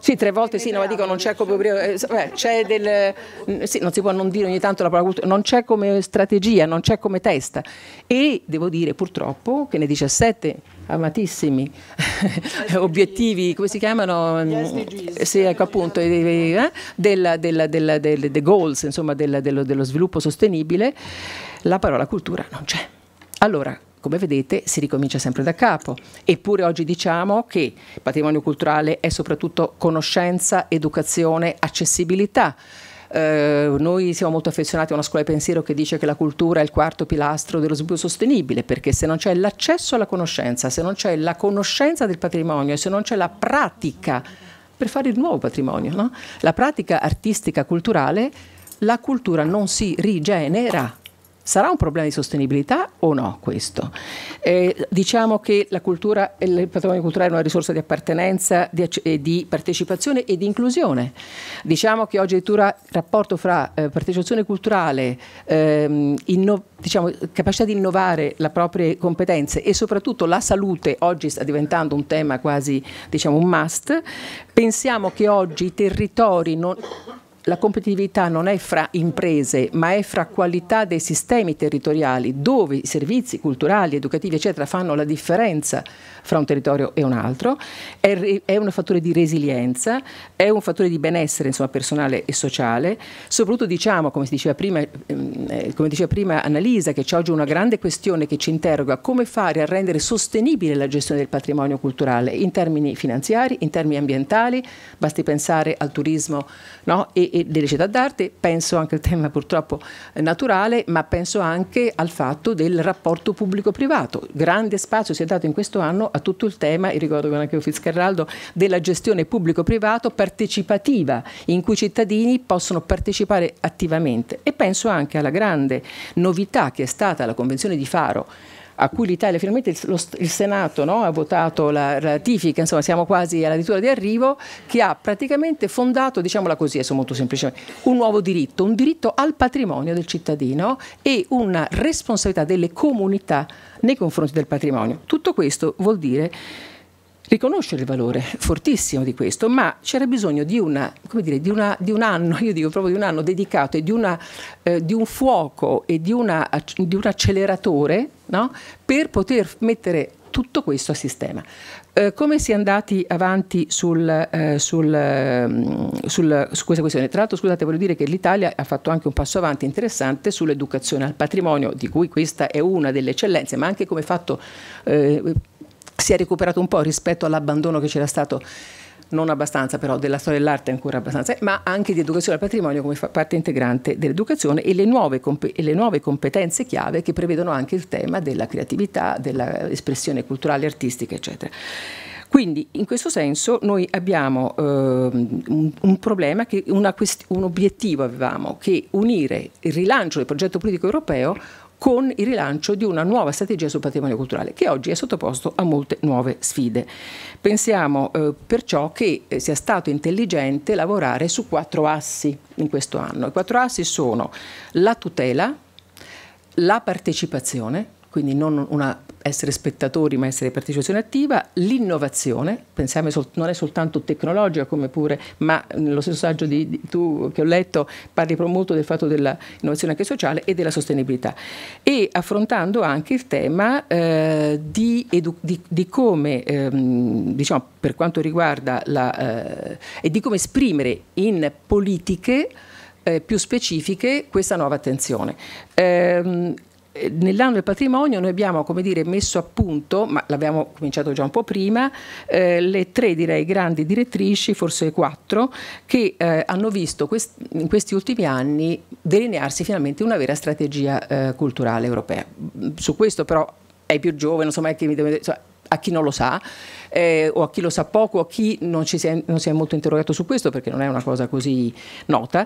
sì, tre volte sì, no, ma dico non c'è come eh, eh, c'è del sì, non si può non dire ogni tanto la parola cultura, non c'è come strategia, non c'è come testa. E devo dire purtroppo che nei 17 amatissimi [LAUGHS] obiettivi, come si chiamano? Sì, ecco appunto, diciamo. eh, eh, eh, della, della, della, delle, dei goals, insomma, dello, dello sviluppo sostenibile, la parola cultura non c'è. Allora, come vedete si ricomincia sempre da capo. Eppure oggi diciamo che patrimonio culturale è soprattutto conoscenza, educazione, accessibilità. Eh, noi siamo molto affezionati a una scuola di pensiero che dice che la cultura è il quarto pilastro dello sviluppo sostenibile, perché se non c'è l'accesso alla conoscenza, se non c'è la conoscenza del patrimonio e se non c'è la pratica per fare il nuovo patrimonio, no? la pratica artistica culturale, la cultura non si rigenera. Sarà un problema di sostenibilità o no questo? Eh, diciamo che la cultura e il patrimonio culturale è una risorsa di appartenenza, di, eh, di, partecipazione e di inclusione. Diciamo che oggi addirittura il rapporto fra eh, partecipazione culturale, ehm, diciamo, capacità di innovare le proprie competenze e soprattutto la salute oggi sta diventando un tema quasi diciamo, un must. Pensiamo che oggi i territori non la competitività non è fra imprese, ma è fra qualità dei sistemi territoriali, dove i servizi culturali, educativi, eccetera, fanno la differenza fra un territorio e un altro. È, è un fattore di resilienza, è un fattore di benessere insomma, personale e sociale. Soprattutto, diciamo, come, diceva prima, ehm, eh, come diceva prima Annalisa, che c'è oggi una grande questione che ci interroga: come fare a rendere sostenibile la gestione del patrimonio culturale in termini finanziari, in termini ambientali. Basti pensare al turismo no? e e delle città d'arte, penso anche al tema purtroppo naturale, ma penso anche al fatto del rapporto pubblico-privato. Grande spazio si è dato in questo anno a tutto il tema, e ricordo con anche Fitzcarraldo, della gestione pubblico-privato partecipativa, in cui i cittadini possono partecipare attivamente. E penso anche alla grande novità che è stata la Convenzione di Faro, a cui l'Italia finalmente il, lo, il Senato no, ha votato la ratifica, insomma siamo quasi alla dirittura di arrivo, che ha praticamente fondato, diciamola così, adesso molto semplicemente, un nuovo diritto, un diritto al patrimonio del cittadino e una responsabilità delle comunità nei confronti del patrimonio. Tutto questo vuol dire riconoscere il valore fortissimo di questo, ma c'era bisogno di, una, dire, di, una, di, un anno, [LAUGHS] io dico proprio di un anno dedicato e di, una, eh, di un fuoco e di, una, un acceleratore no? per poter mettere tutto questo a sistema. Eh, come si è andati avanti sul, eh, sul, mm, sul, su questa questione? Tra l'altro, scusate, voglio dire che l'Italia ha fatto anche un passo avanti interessante sull'educazione al patrimonio, di cui questa è una delle eccellenze, ma anche come fatto eh, si è recuperato un po' rispetto all'abbandono che c'era stato non abbastanza però della storia dell'arte ancora abbastanza, ma anche di educazione al patrimonio come parte integrante dell'educazione e, e le, nuove competenze chiave che prevedono anche il tema della creatività, dell'espressione culturale, artistica, eccetera. Quindi in questo senso noi abbiamo eh, un, un, problema, che un obiettivo avevamo, che unire il rilancio del progetto politico europeo con il rilancio di una nuova strategia sul patrimonio culturale che oggi è sottoposto a molte nuove sfide. Pensiamo eh, perciò che eh, sia stato intelligente lavorare su quattro assi in questo anno. I quattro assi sono la tutela, la partecipazione, quindi non una essere spettatori ma essere partecipazione attiva, l'innovazione, pensiamo non è soltanto tecnologica come pure, ma nello stesso saggio di, di, tu che ho letto parli molto del fatto dell'innovazione anche sociale e della sostenibilità e affrontando anche il tema eh, di, di, di, come ehm, diciamo per quanto riguarda la eh, e di come esprimere in politiche eh, più specifiche questa nuova attenzione. Eh, eh, nell'anno del patrimonio noi abbiamo come dire, messo a punto, ma l'abbiamo cominciato già un po' prima, eh, le tre direi grandi direttrici, forse quattro, che eh, hanno visto quest in questi ultimi anni delinearsi finalmente una vera strategia eh, culturale europea. Mm, su questo però è più giovane, insomma, è che mi deve, insomma, a chi non lo sa eh, o a chi lo sa poco, o a chi non, si è, non si è molto interrogato su questo perché non è una cosa così nota,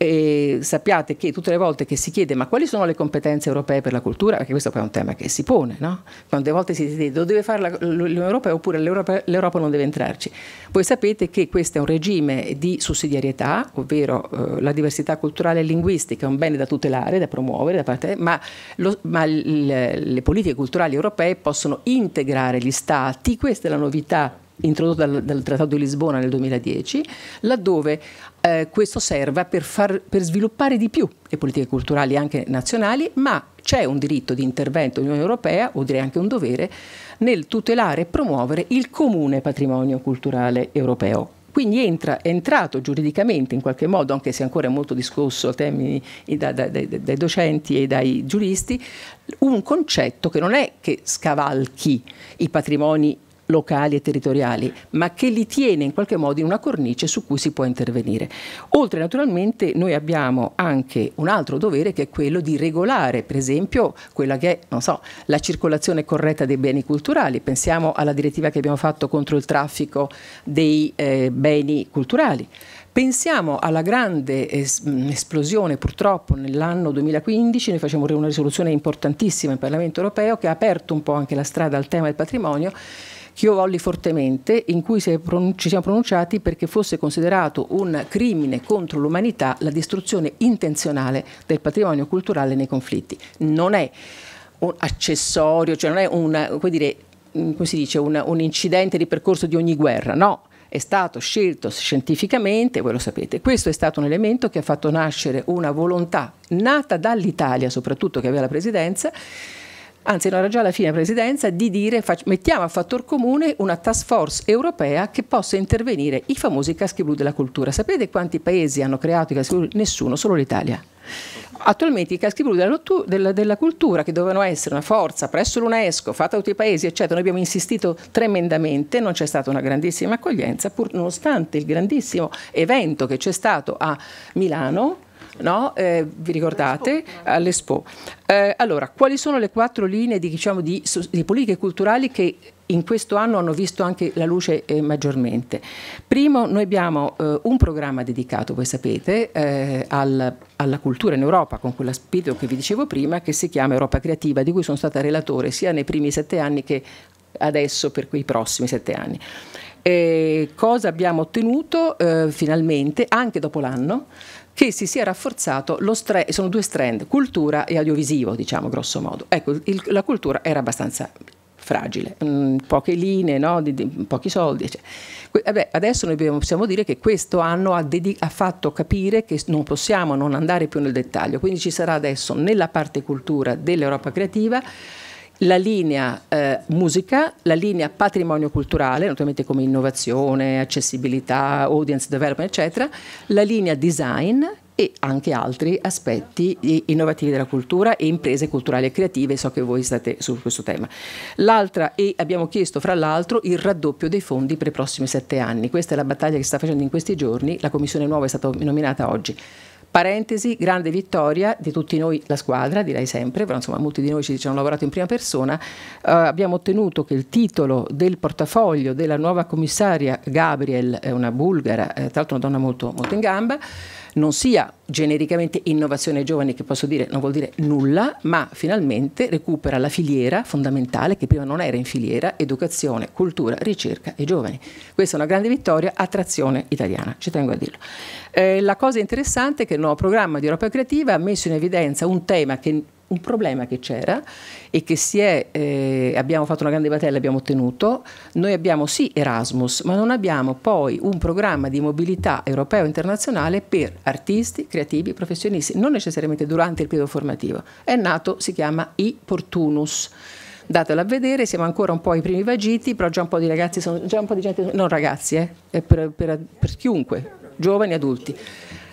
e sappiate che tutte le volte che si chiede ma quali sono le competenze europee per la cultura, perché questo poi è un tema che si pone, no? quante volte si chiede lo deve fare l'Unione Europea oppure l'Europa non deve entrarci, voi sapete che questo è un regime di sussidiarietà, ovvero eh, la diversità culturale e linguistica è un bene da tutelare, da promuovere, da parte, ma, lo, ma le politiche culturali europee possono integrare gli stati, questa è la novità introdotta dal, dal, Trattato di Lisbona nel 2010, laddove eh, questo serva per, far, per, sviluppare di più le politiche culturali anche nazionali, ma c'è un diritto di intervento dell'Unione Europea, o direi anche un dovere, nel tutelare e promuovere il comune patrimonio culturale europeo. Quindi entra, è entrato giuridicamente in qualche modo, anche se ancora è molto discusso dai, dai, dai docenti e dai giuristi, un concetto che non è che scavalchi i patrimoni locali e territoriali, ma che li tiene in qualche modo in una cornice su cui si può intervenire. Oltre naturalmente noi abbiamo anche un altro dovere che è quello di regolare, per esempio, quella che è so, la circolazione corretta dei beni culturali. Pensiamo alla direttiva che abbiamo fatto contro il traffico dei eh, beni culturali. Pensiamo alla grande eh, mm, esplosione purtroppo nell'anno 2015, noi facciamo una risoluzione importantissima in Parlamento europeo che ha aperto un po' anche la strada al tema del patrimonio che io volli fortemente, in cui ci siamo pronunciati perché fosse considerato un crimine contro l'umanità la distruzione intenzionale del patrimonio culturale nei conflitti. Non è un accessorio, cioè non è una, come dire, mm, come dice, un, un incidente di percorso di ogni guerra, no, è stato scelto scientificamente, voi lo sapete. Questo è stato un elemento che ha fatto nascere una volontà nata dall'Italia, soprattutto che aveva la presidenza, anzi non era già la fine presidenza, di dire mettiamo a fattor comune una task force europea che possa intervenire i famosi caschi blu della cultura. Sapete quanti paesi hanno creato i caschi blu? Nessuno, solo l'Italia. Attualmente i caschi blu della, della, della, cultura, che dovevano essere una forza presso l'UNESCO, fatta da tutti i paesi, eccetera, noi abbiamo insistito tremendamente, non c'è stata una grandissima accoglienza, pur nonostante il grandissimo evento che c'è stato a Milano, no? eh, vi ricordate? All'Expo. Eh, allora, quali sono le quattro linee di, diciamo, di, di politiche culturali che in questo anno hanno visto anche la luce eh, maggiormente. Primo, noi abbiamo eh, un programma dedicato, voi sapete, eh, al, alla cultura in Europa, con quella spirito che vi dicevo prima, che si chiama Europa Creativa, di cui sono stata relatore sia nei primi sette anni che adesso per quei prossimi sette anni. E eh, cosa abbiamo ottenuto eh, finalmente, anche dopo l'anno? che si sia rafforzato lo strand, sono due strand, cultura e audiovisivo, diciamo grosso modo. Ecco, il, la cultura era abbastanza fragile, mh, mm, poche linee, no? di, di, pochi soldi. Cioè. Que, vabbè, adesso noi possiamo dire che questo anno ha, ha, fatto capire che non possiamo non andare più nel dettaglio, quindi ci sarà adesso nella parte cultura dell'Europa creativa la linea eh, musica, la linea patrimonio culturale, naturalmente come innovazione, accessibilità, audience development, eccetera, la linea design e anche altri aspetti innovativi della cultura e imprese culturali e creative, so che voi state su questo tema. L'altra, e abbiamo chiesto fra l'altro il raddoppio dei fondi per i prossimi sette anni, questa è la battaglia che si sta facendo in questi giorni, la commissione nuova è stata nominata oggi. Parentesi, grande vittoria di tutti noi, la squadra, direi sempre, però insomma molti di noi ci, hanno lavorato in prima persona. Eh, abbiamo ottenuto che il titolo del portafoglio della nuova commissaria Gabriel, eh, una bulgara, eh, tra l'altro una donna molto, molto in gamba, non sia genericamente innovazione ai giovani, che posso dire non vuol dire nulla, ma finalmente recupera la filiera fondamentale che prima non era in filiera, educazione, cultura, ricerca e giovani. Questa è una grande vittoria attrazione italiana, ci tengo a dirlo. Eh, la cosa interessante è che il nuovo programma di Europa Creativa ha messo in evidenza un tema che un problema che c'era e che si è, eh, abbiamo fatto una grande battaglia, abbiamo ottenuto, noi abbiamo sì Erasmus, ma non abbiamo poi un programma di mobilità europeo e internazionale per artisti, creativi, professionisti, non necessariamente durante il periodo formativo. È nato, si chiama I-Portunus datelo a vedere, siamo ancora un po' i primi vagiti, però già un po' di ragazzi, sono, già un po' di gente, non ragazzi, eh, per, per, per chiunque, giovani, adulti.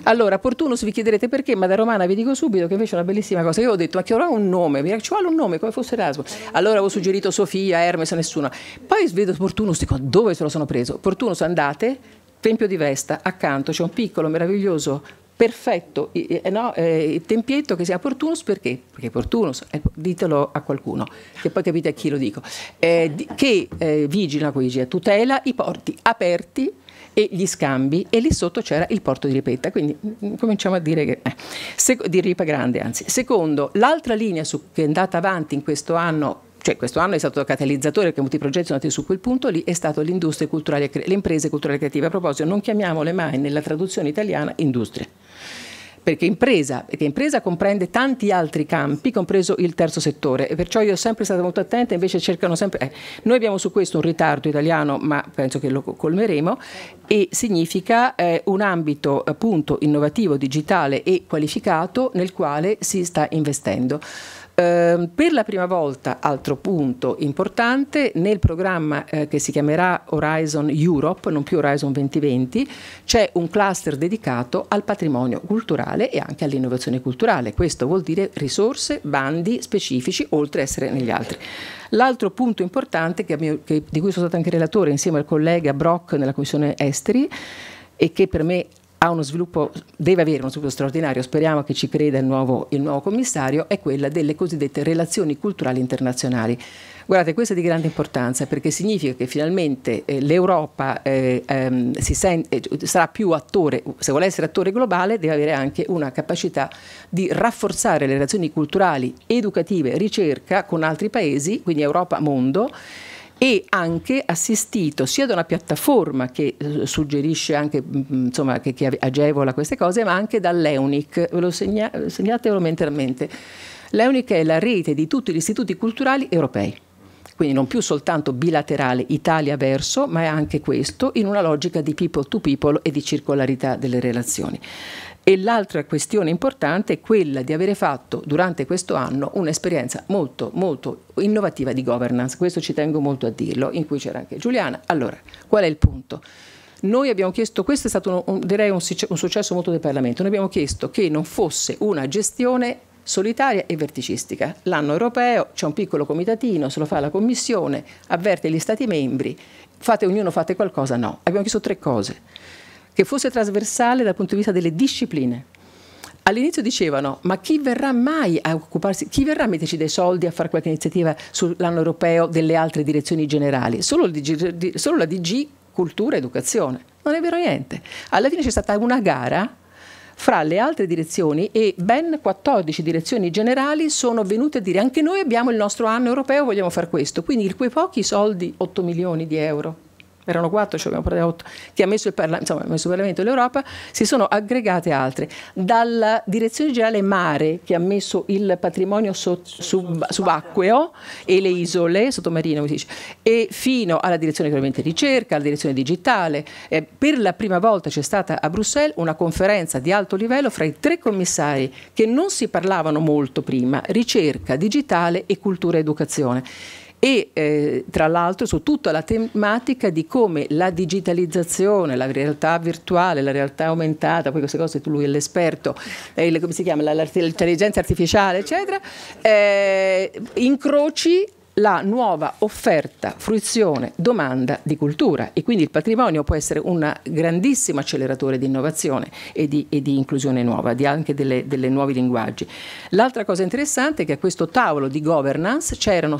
Allora, Portunus vi chiederete perché, ma da romana vi dico subito che invece è una bellissima cosa. Io ho detto, ma che ora un nome, Mi ci vuole un nome, come fosse Erasmo. Allora avevo suggerito Sofia, Hermes, nessuno. Poi vedo Portunus, dico, dove se lo sono preso? Portunus, andate, Tempio di Vesta, accanto c'è un piccolo, meraviglioso perfetto eh, no, eh, tempietto che si chiama Portunus perché? Perché Portunus, eh, ditelo a qualcuno, che poi capite a chi lo dico, eh, di, che eh, vigila, vigila, tutela i porti aperti e gli scambi e lì sotto c'era il porto di Ripetta, quindi mm, mm, cominciamo a dire che, eh, se, di Ripa Grande anzi. Secondo, l'altra linea su, che è andata avanti in questo anno cioè questo anno è stato catalizzatore perché molti progetti sono andati su quel punto lì, è stato l'industria culturale, le imprese culturali e creative. A proposito, non chiamiamole mai nella traduzione italiana industria perché impresa, perché impresa comprende tanti altri campi, compreso il terzo settore, e perciò io sono sempre stata molto attenta, invece cercano sempre... Eh, noi abbiamo su questo un ritardo italiano, ma penso che lo colmeremo, e significa eh, un ambito appunto innovativo, digitale e qualificato nel quale si sta investendo. Eh, per la prima volta, altro punto importante, nel programma eh, che si chiamerà Horizon Europe, non più Horizon 2020, c'è un cluster dedicato al patrimonio culturale e anche all'innovazione culturale. Questo vuol dire risorse, bandi specifici, oltre a essere negli altri. L'altro punto importante, che, che, di cui sono stato anche relatore insieme al collega Brock nella Commissione Esteri, e che per me deve avere uno sviluppo straordinario, speriamo che ci creda il nuovo, il nuovo commissario, è quella delle cosiddette relazioni culturali internazionali. Guardate, questo è di grande importanza perché significa che finalmente eh, l'Europa eh, ehm, eh, cioè, sarà più attore, se vuole essere attore globale deve avere anche una capacità di rafforzare le relazioni culturali, educative, ricerca con altri paesi, quindi Europa-mondo, e anche assistito sia da una piattaforma che eh, suggerisce anche, mm, mm, insomma, che, che agevola queste cose, ma anche dall'EUNIC, ve lo segna, eh, segnatevelo mentalmente. L'EUNIC è la rete di tutti gli istituti culturali europei quindi non più soltanto bilaterale Italia verso, ma è anche questo in una logica di people to people e di circolarità delle relazioni. E l'altra questione importante è quella di avere fatto durante questo anno un'esperienza molto molto innovativa di governance, questo ci tengo molto a dirlo, in cui c'era anche Giuliana. Allora, qual è il punto? Noi abbiamo chiesto, questo è stato un, direi un, un successo molto del Parlamento, noi abbiamo chiesto che non fosse una gestione solitaria e verticistica. L'anno europeo c'è un piccolo comitatino, se lo fa la Commissione, avverte gli Stati membri, fate ognuno fate qualcosa, no. Abbiamo chiesto tre cose che fosse trasversale dal punto di vista delle discipline. All'inizio dicevano, ma chi verrà mai a occuparsi, chi verrà a metterci dei soldi a fare qualche iniziativa sull'anno europeo delle altre direzioni generali? Solo, DG, solo la DG Cultura e Educazione. Non è vero niente. Alla fine c'è stata una gara fra le altre direzioni e ben 14 direzioni generali sono venute a dire anche noi abbiamo il nostro anno europeo, vogliamo fare questo. Quindi quei pochi soldi, 8 milioni di euro, erano quattro, cioè abbiamo parlato di otto, che ha messo il, parla- insomma, ha messo il Parlamento dell'Europa, si sono aggregate altre. Dalla direzione generale mare, che ha messo il patrimonio so- sub- subacqueo e le isole, sottomarino dice, e fino alla direzione ovviamente ricerca, alla direzione digitale. Eh, per la prima volta c'è stata a Bruxelles una conferenza di alto livello fra i tre commissari che non si parlavano molto prima, ricerca, digitale e cultura ed educazione e eh, tra l'altro su tutta la tematica di come la digitalizzazione, la realtà virtuale, la realtà aumentata, poi queste cose tu lui è l'esperto, eh, come si chiama, l'intelligenza artificiale eccetera, eh, incroci la nuova offerta, fruizione, domanda di cultura e quindi il patrimonio può essere un grandissimo acceleratore di innovazione e di, e di inclusione nuova, di anche delle, delle nuovi linguaggi. L'altra cosa interessante è che a questo tavolo di governance c'erano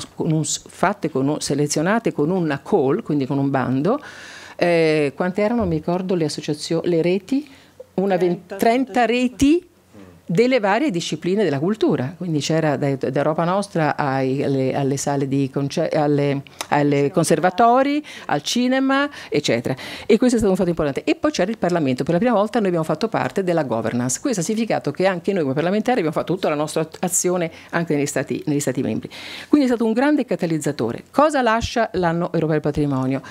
fatte con, selezionate con una call, quindi con un bando, eh, quante erano, mi ricordo, le, le reti? Una 30, 30 reti delle varie discipline della cultura, quindi c'era da, da Europa Nostra ai, alle, alle, sale di alle, alle conservatori, al cinema, eccetera. E questo è stato un fatto importante. E poi c'era il Parlamento, per la prima volta noi abbiamo fatto parte della governance. Questo ha significato che anche noi come parlamentari abbiamo fatto tutta la nostra azione anche negli Stati, negli stati membri. Quindi è stato un grande catalizzatore. Cosa lascia l'anno europeo del patrimonio?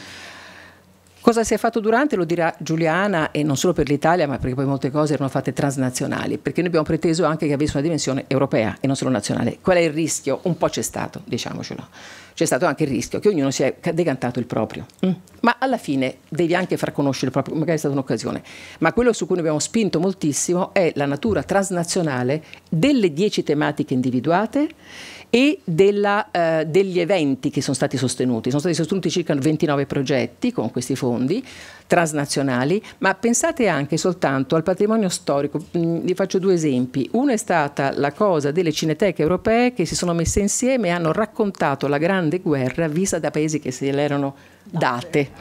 Cosa si è fatto durante lo dirà Giuliana e non solo per l'Italia, ma perché poi molte cose erano fatte transnazionali, perché noi abbiamo preteso anche che avesse una dimensione europea e non solo nazionale. Qual è il rischio? Un po' c'è stato, diciamocelo. C'è stato anche il rischio che ognuno si è decantato il proprio. Mm. Ma alla fine devi anche far conoscere il proprio, magari è stata un'occasione. Ma quello su cui noi abbiamo spinto moltissimo è la natura transnazionale delle dieci tematiche individuate e della, eh, degli eventi che sono stati sostenuti. Sono stati sostenuti circa 29 progetti con questi fondi transnazionali, ma pensate anche soltanto al patrimonio storico. Mm, vi faccio due esempi. Uno è stata la cosa delle cineteche europee che si sono messe insieme e hanno raccontato la grande guerra vista da paesi che se l'erano date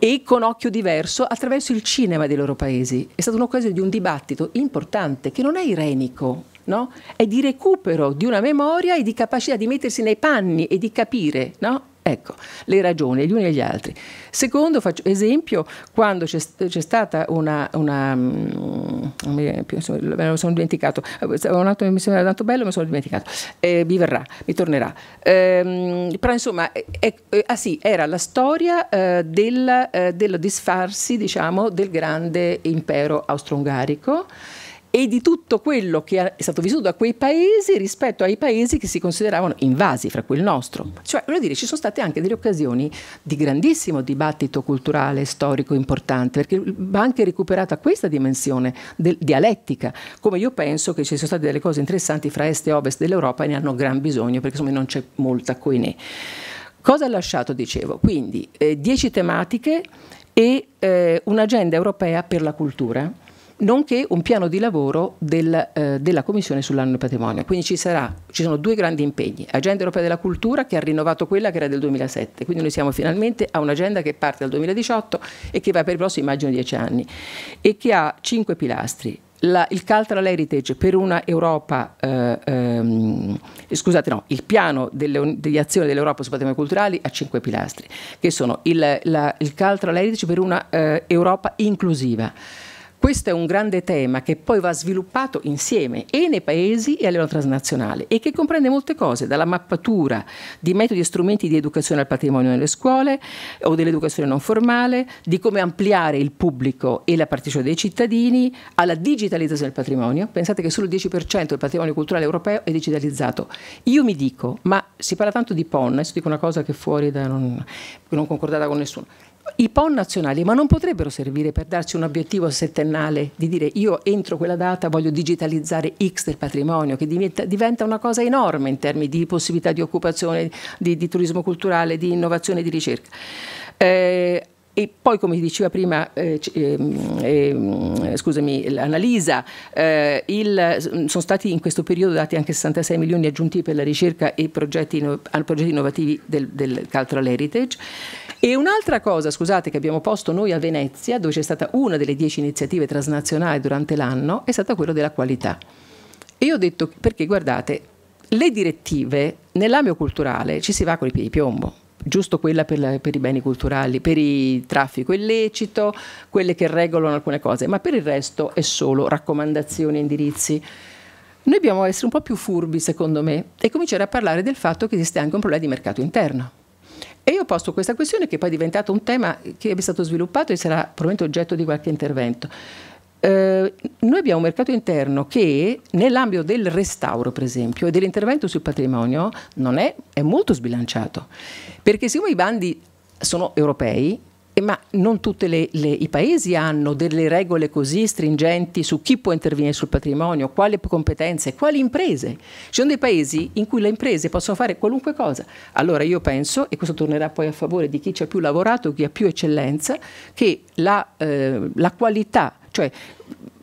e con occhio diverso attraverso il cinema dei loro paesi. È stata un'occasione di un dibattito importante che non è irenico, no? è di recupero di una memoria e di capacità di mettersi nei panni e di capire no? Ecco, le ragioni gli uni e gli altri. Secondo faccio esempio, quando c'è, stata una... una um, me lo sono dimenticato, eh, un altro, mi sembra tanto bello, me lo sono dimenticato, eh, mi verrà, mi tornerà. Ehm, però insomma, eh, eh, ah sì, era la storia eh, del, eh, dello disfarsi, diciamo, del grande impero austro-ungarico e di tutto quello che è stato vissuto da quei paesi rispetto ai paesi che si consideravano invasi, fra cui il nostro. Cioè, voglio dire, ci sono state anche delle occasioni di grandissimo dibattito culturale, storico importante, perché va anche recuperata questa dimensione dialettica, come io penso che ci siano state delle cose interessanti fra est e ovest dell'Europa e ne hanno gran bisogno, perché insomma non c'è molta coinè. Cosa ha lasciato, dicevo? Quindi eh, dieci tematiche e eh, un'agenda europea per la cultura nonché un piano di lavoro del, eh, della Commissione sull'anno del patrimonio. Quindi ci, sarà, ci, sono due grandi impegni, Agenda Europea della Cultura che ha rinnovato quella che era del 2007, quindi noi siamo finalmente a un'agenda che parte dal 2018 e che va per i prossimi immagino 10 anni e che ha cinque pilastri. La, il Cultural Heritage per una Europa, eh, ehm, scusate no, il piano delle, delle azioni dell'Europa sui patrimoni culturali ha cinque pilastri, che sono il, la, il Cultural Heritage per una eh, Europa inclusiva questo è un grande tema che poi va sviluppato insieme e nei paesi e a livello transnazionale e che comprende molte cose, dalla mappatura di metodi e strumenti di educazione al patrimonio nelle scuole o dell'educazione non formale, di come ampliare il pubblico e la partecipazione dei cittadini, alla digitalizzazione del patrimonio. Pensate che solo il 10% del patrimonio culturale europeo è digitalizzato. Io mi dico, ma si parla tanto di PON, adesso dico una cosa che fuori da non, non concordata con nessuno i PON nazionali, ma non potrebbero servire per darci un obiettivo settennale di dire io entro quella data voglio digitalizzare X del patrimonio, che diventa, una cosa enorme in termini di possibilità di occupazione, di, di turismo culturale, di innovazione e di ricerca. Eh, e poi, come diceva prima, eh, eh, scusami, l'analisa, eh, il, sono stati in questo periodo dati anche 66 milioni aggiunti per la ricerca e progetti, progetti innovativi del, del Cultural Heritage. E un'altra cosa, scusate, che abbiamo posto noi a Venezia, dove c'è stata una delle dieci iniziative transnazionali durante l'anno, è stata quella della qualità. E io ho detto, perché guardate, le direttive nell'ambito culturale ci si va con i piedi di piombo giusto quella per, la, per, i beni culturali, per il traffico illecito, quelle che regolano alcune cose, ma per il resto è solo raccomandazioni, e indirizzi. Noi dobbiamo essere un po' più furbi, secondo me, e cominciare a parlare del fatto che esiste anche un problema di mercato interno. E io ho posto questa questione che poi è diventato un tema che è stato sviluppato e sarà probabilmente oggetto di qualche intervento. Eh, noi abbiamo un mercato interno che nell'ambito del restauro, per esempio, e dell'intervento sul patrimonio è, è molto sbilanciato, perché siccome i bandi sono europei, ma non tutti i paesi hanno delle regole così stringenti su chi può intervenire sul patrimonio, quali competenze, quali imprese. Ci sono dei paesi in cui le imprese possono fare qualunque cosa. Allora io penso, e questo tornerà poi a favore di chi ci ha più lavorato, chi ha più eccellenza, che la, eh, la qualità cioè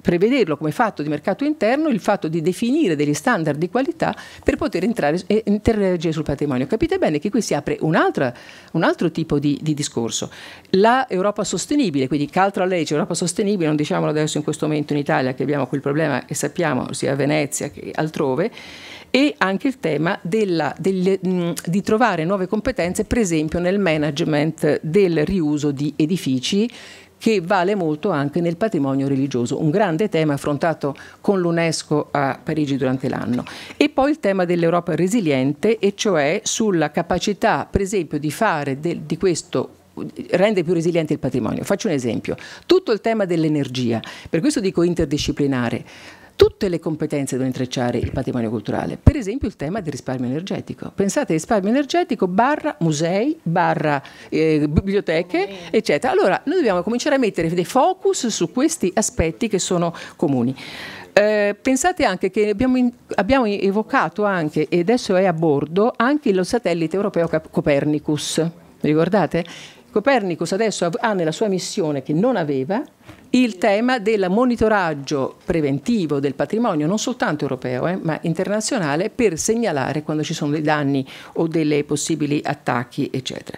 prevederlo come fatto di mercato interno il fatto di definire degli standard di qualità per poter entrare e interagire sul patrimonio. Capite bene che qui si apre un, altro, un altro tipo di, di, discorso. La Europa sostenibile, quindi Cultural legge, Europa sostenibile, non diciamolo adesso in questo momento in Italia che abbiamo quel problema che sappiamo sia a Venezia che altrove, e anche il tema della, delle, mh, di trovare nuove competenze per esempio nel management del riuso di edifici che vale molto anche nel patrimonio religioso, un grande tema affrontato con l'UNESCO a Parigi durante l'anno. E poi il tema dell'Europa resiliente e cioè sulla capacità per esempio di fare de, di questo rende più resiliente il patrimonio. Faccio un esempio. Tutto il tema dell'energia, per questo dico interdisciplinare. Tutte le competenze devono intrecciare il patrimonio culturale, per esempio il tema del risparmio energetico. Pensate risparmio energetico barra musei, barra eh, biblioteche, eccetera. Allora noi dobbiamo cominciare a mettere dei focus su questi aspetti che sono comuni. Eh, pensate anche che abbiamo, in, abbiamo, evocato anche, e adesso è a bordo, anche lo satellite europeo Copernicus. ricordate? Copernicus adesso ha nella sua missione che non aveva il tema del monitoraggio preventivo del patrimonio, non soltanto europeo, eh, ma internazionale, per segnalare quando ci sono dei danni o dei possibili attacchi, eccetera.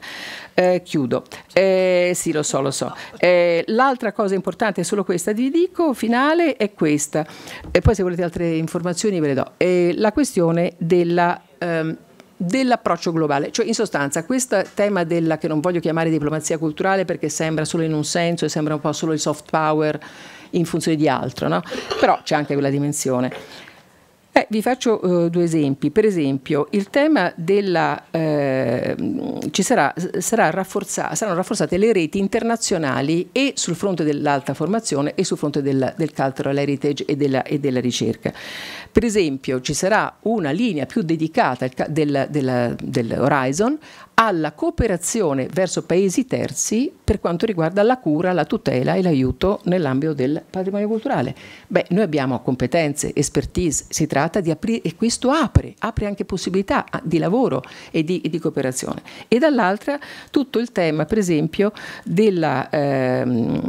Eh, chiudo. Eh, sì, lo so, lo so. Eh, l'altra cosa importante, solo questa vi dico, finale, è questa. E poi se volete altre informazioni ve le do. Eh, la questione della... Ehm, dell'approccio globale, cioè in sostanza questo tema della che non voglio chiamare diplomazia culturale perché sembra solo in un senso e sembra un po' solo il soft power in funzione di altro, no? però c'è anche quella dimensione. Eh, vi faccio uh, due esempi. Per esempio, il tema della. Eh, sarà, sarà rafforza, saranno rafforzate le reti internazionali e sul fronte dell'alta formazione e sul fronte del, del cultural heritage e della, e della ricerca. Per esempio ci sarà una linea più dedicata del, del, del Horizon alla cooperazione verso paesi terzi per quanto riguarda la cura, la tutela e l'aiuto nell'ambito del patrimonio culturale. Beh, noi abbiamo competenze, expertise, si tratta di aprire e questo apre, apre anche possibilità ah, di lavoro e di, e di cooperazione. E dall'altra tutto il tema, per esempio, della, ehm,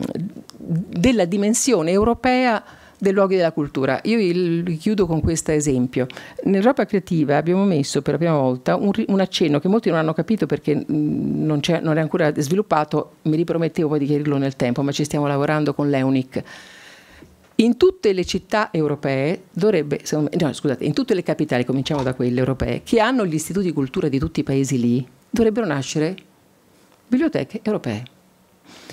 della dimensione europea dei luoghi della cultura. Io il, chiudo con questo esempio. Nell'Europa creativa abbiamo messo per la prima volta un, un accenno che molti non hanno capito perché mm, non, è, non è ancora sviluppato, mi ripromettevo poi di chiarirlo nel tempo, ma ci stiamo lavorando con l'EUNIC. In tutte le città europee dovrebbe, me, no, scusate, in tutte le capitali, cominciamo da quelle europee, che hanno gli istituti di cultura di tutti i paesi lì, dovrebbero nascere biblioteche europee.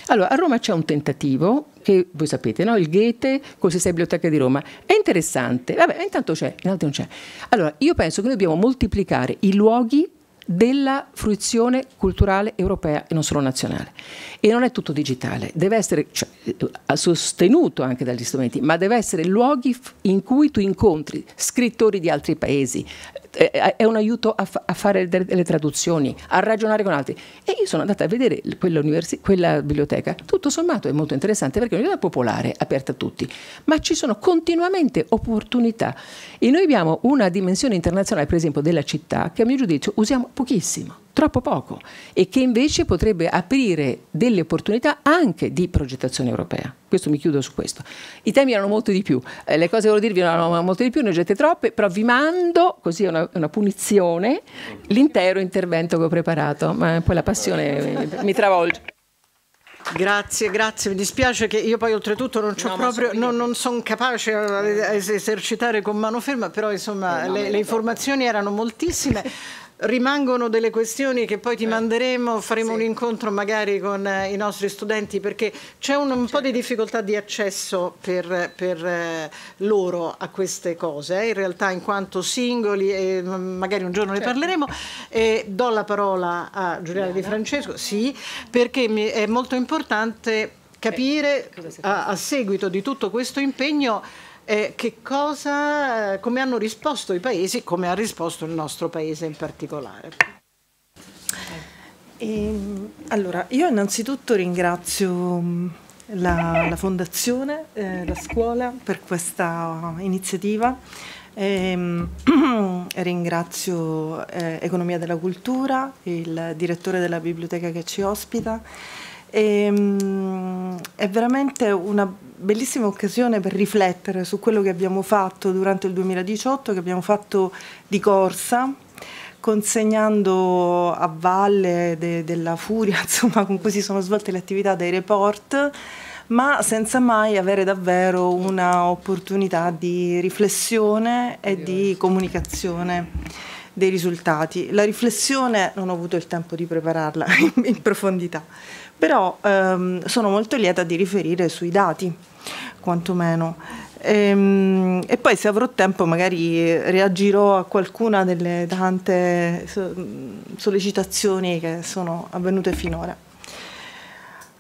Allora, a Roma c'è un tentativo che voi sapete, no? il Goethe con la biblioteca di Roma. È interessante, vabbè, intanto c'è, in altri non c'è. Allora, io penso che noi dobbiamo moltiplicare i luoghi della fruizione culturale europea e non solo nazionale. E non è tutto digitale, deve essere cioè, eh, sostenuto anche dagli strumenti, ma deve essere luoghi in cui tu incontri scrittori di altri paesi, è un aiuto a, fa a fare delle traduzioni, a ragionare con altri. E io sono andata a vedere quella, quella biblioteca, tutto sommato è molto interessante perché è un'università popolare, aperta a tutti, ma ci sono continuamente opportunità e noi abbiamo una dimensione internazionale, per esempio, della città che a mio giudizio usiamo pochissimo troppo poco e che invece potrebbe aprire delle opportunità anche di progettazione europea. Questo mi chiudo su questo. I temi erano molto di più, eh, le cose che volevo dirvi erano molto di più, ne ho gette troppe, però vi mando, così è una, una, punizione, l'intero intervento che ho preparato, ma poi la passione mi travolge. Grazie, grazie. Mi dispiace che io poi oltretutto non, no, proprio, non, non sono capace a esercitare con mano ferma, però insomma eh no, le, le informazioni erano moltissime. [LAUGHS] rimangono delle questioni che poi ti eh. manderemo, faremo sì. un incontro magari con eh, i nostri studenti perché c'è un, un po' di certo. difficoltà di accesso per, per, eh, loro a queste cose, in realtà in quanto singoli e mm, magari un giorno certo. ne parleremo. E do la parola a Giuliana Di Francesco, sì, perché è molto importante capire a, a seguito di tutto questo impegno eh, cosa, eh, come hanno risposto i paesi, come ha risposto il nostro paese in particolare. E, eh, allora, io innanzitutto ringrazio mm, la, la Fondazione, eh, la scuola per questa iniziativa. Ehm, [CLEARS THROAT] e, ringrazio eh, Economia della Cultura, il direttore della biblioteca che ci ospita e, ehm, è veramente una bellissima occasione per riflettere su quello che abbiamo fatto durante il 2018, che abbiamo fatto di corsa, consegnando a valle de, della furia [LAUGHS] insomma, con cui si sono svolte le attività dei report, ma senza mai avere davvero un'opportunità di riflessione e di comunicazione dei risultati. La riflessione non ho avuto il tempo di prepararla [LAUGHS] in profondità, però ehm, sono molto lieta di riferire sui dati, quantomeno. E, ehm, e, poi se avrò tempo magari reagirò a qualcuna delle tante sollecitazioni che sono avvenute finora.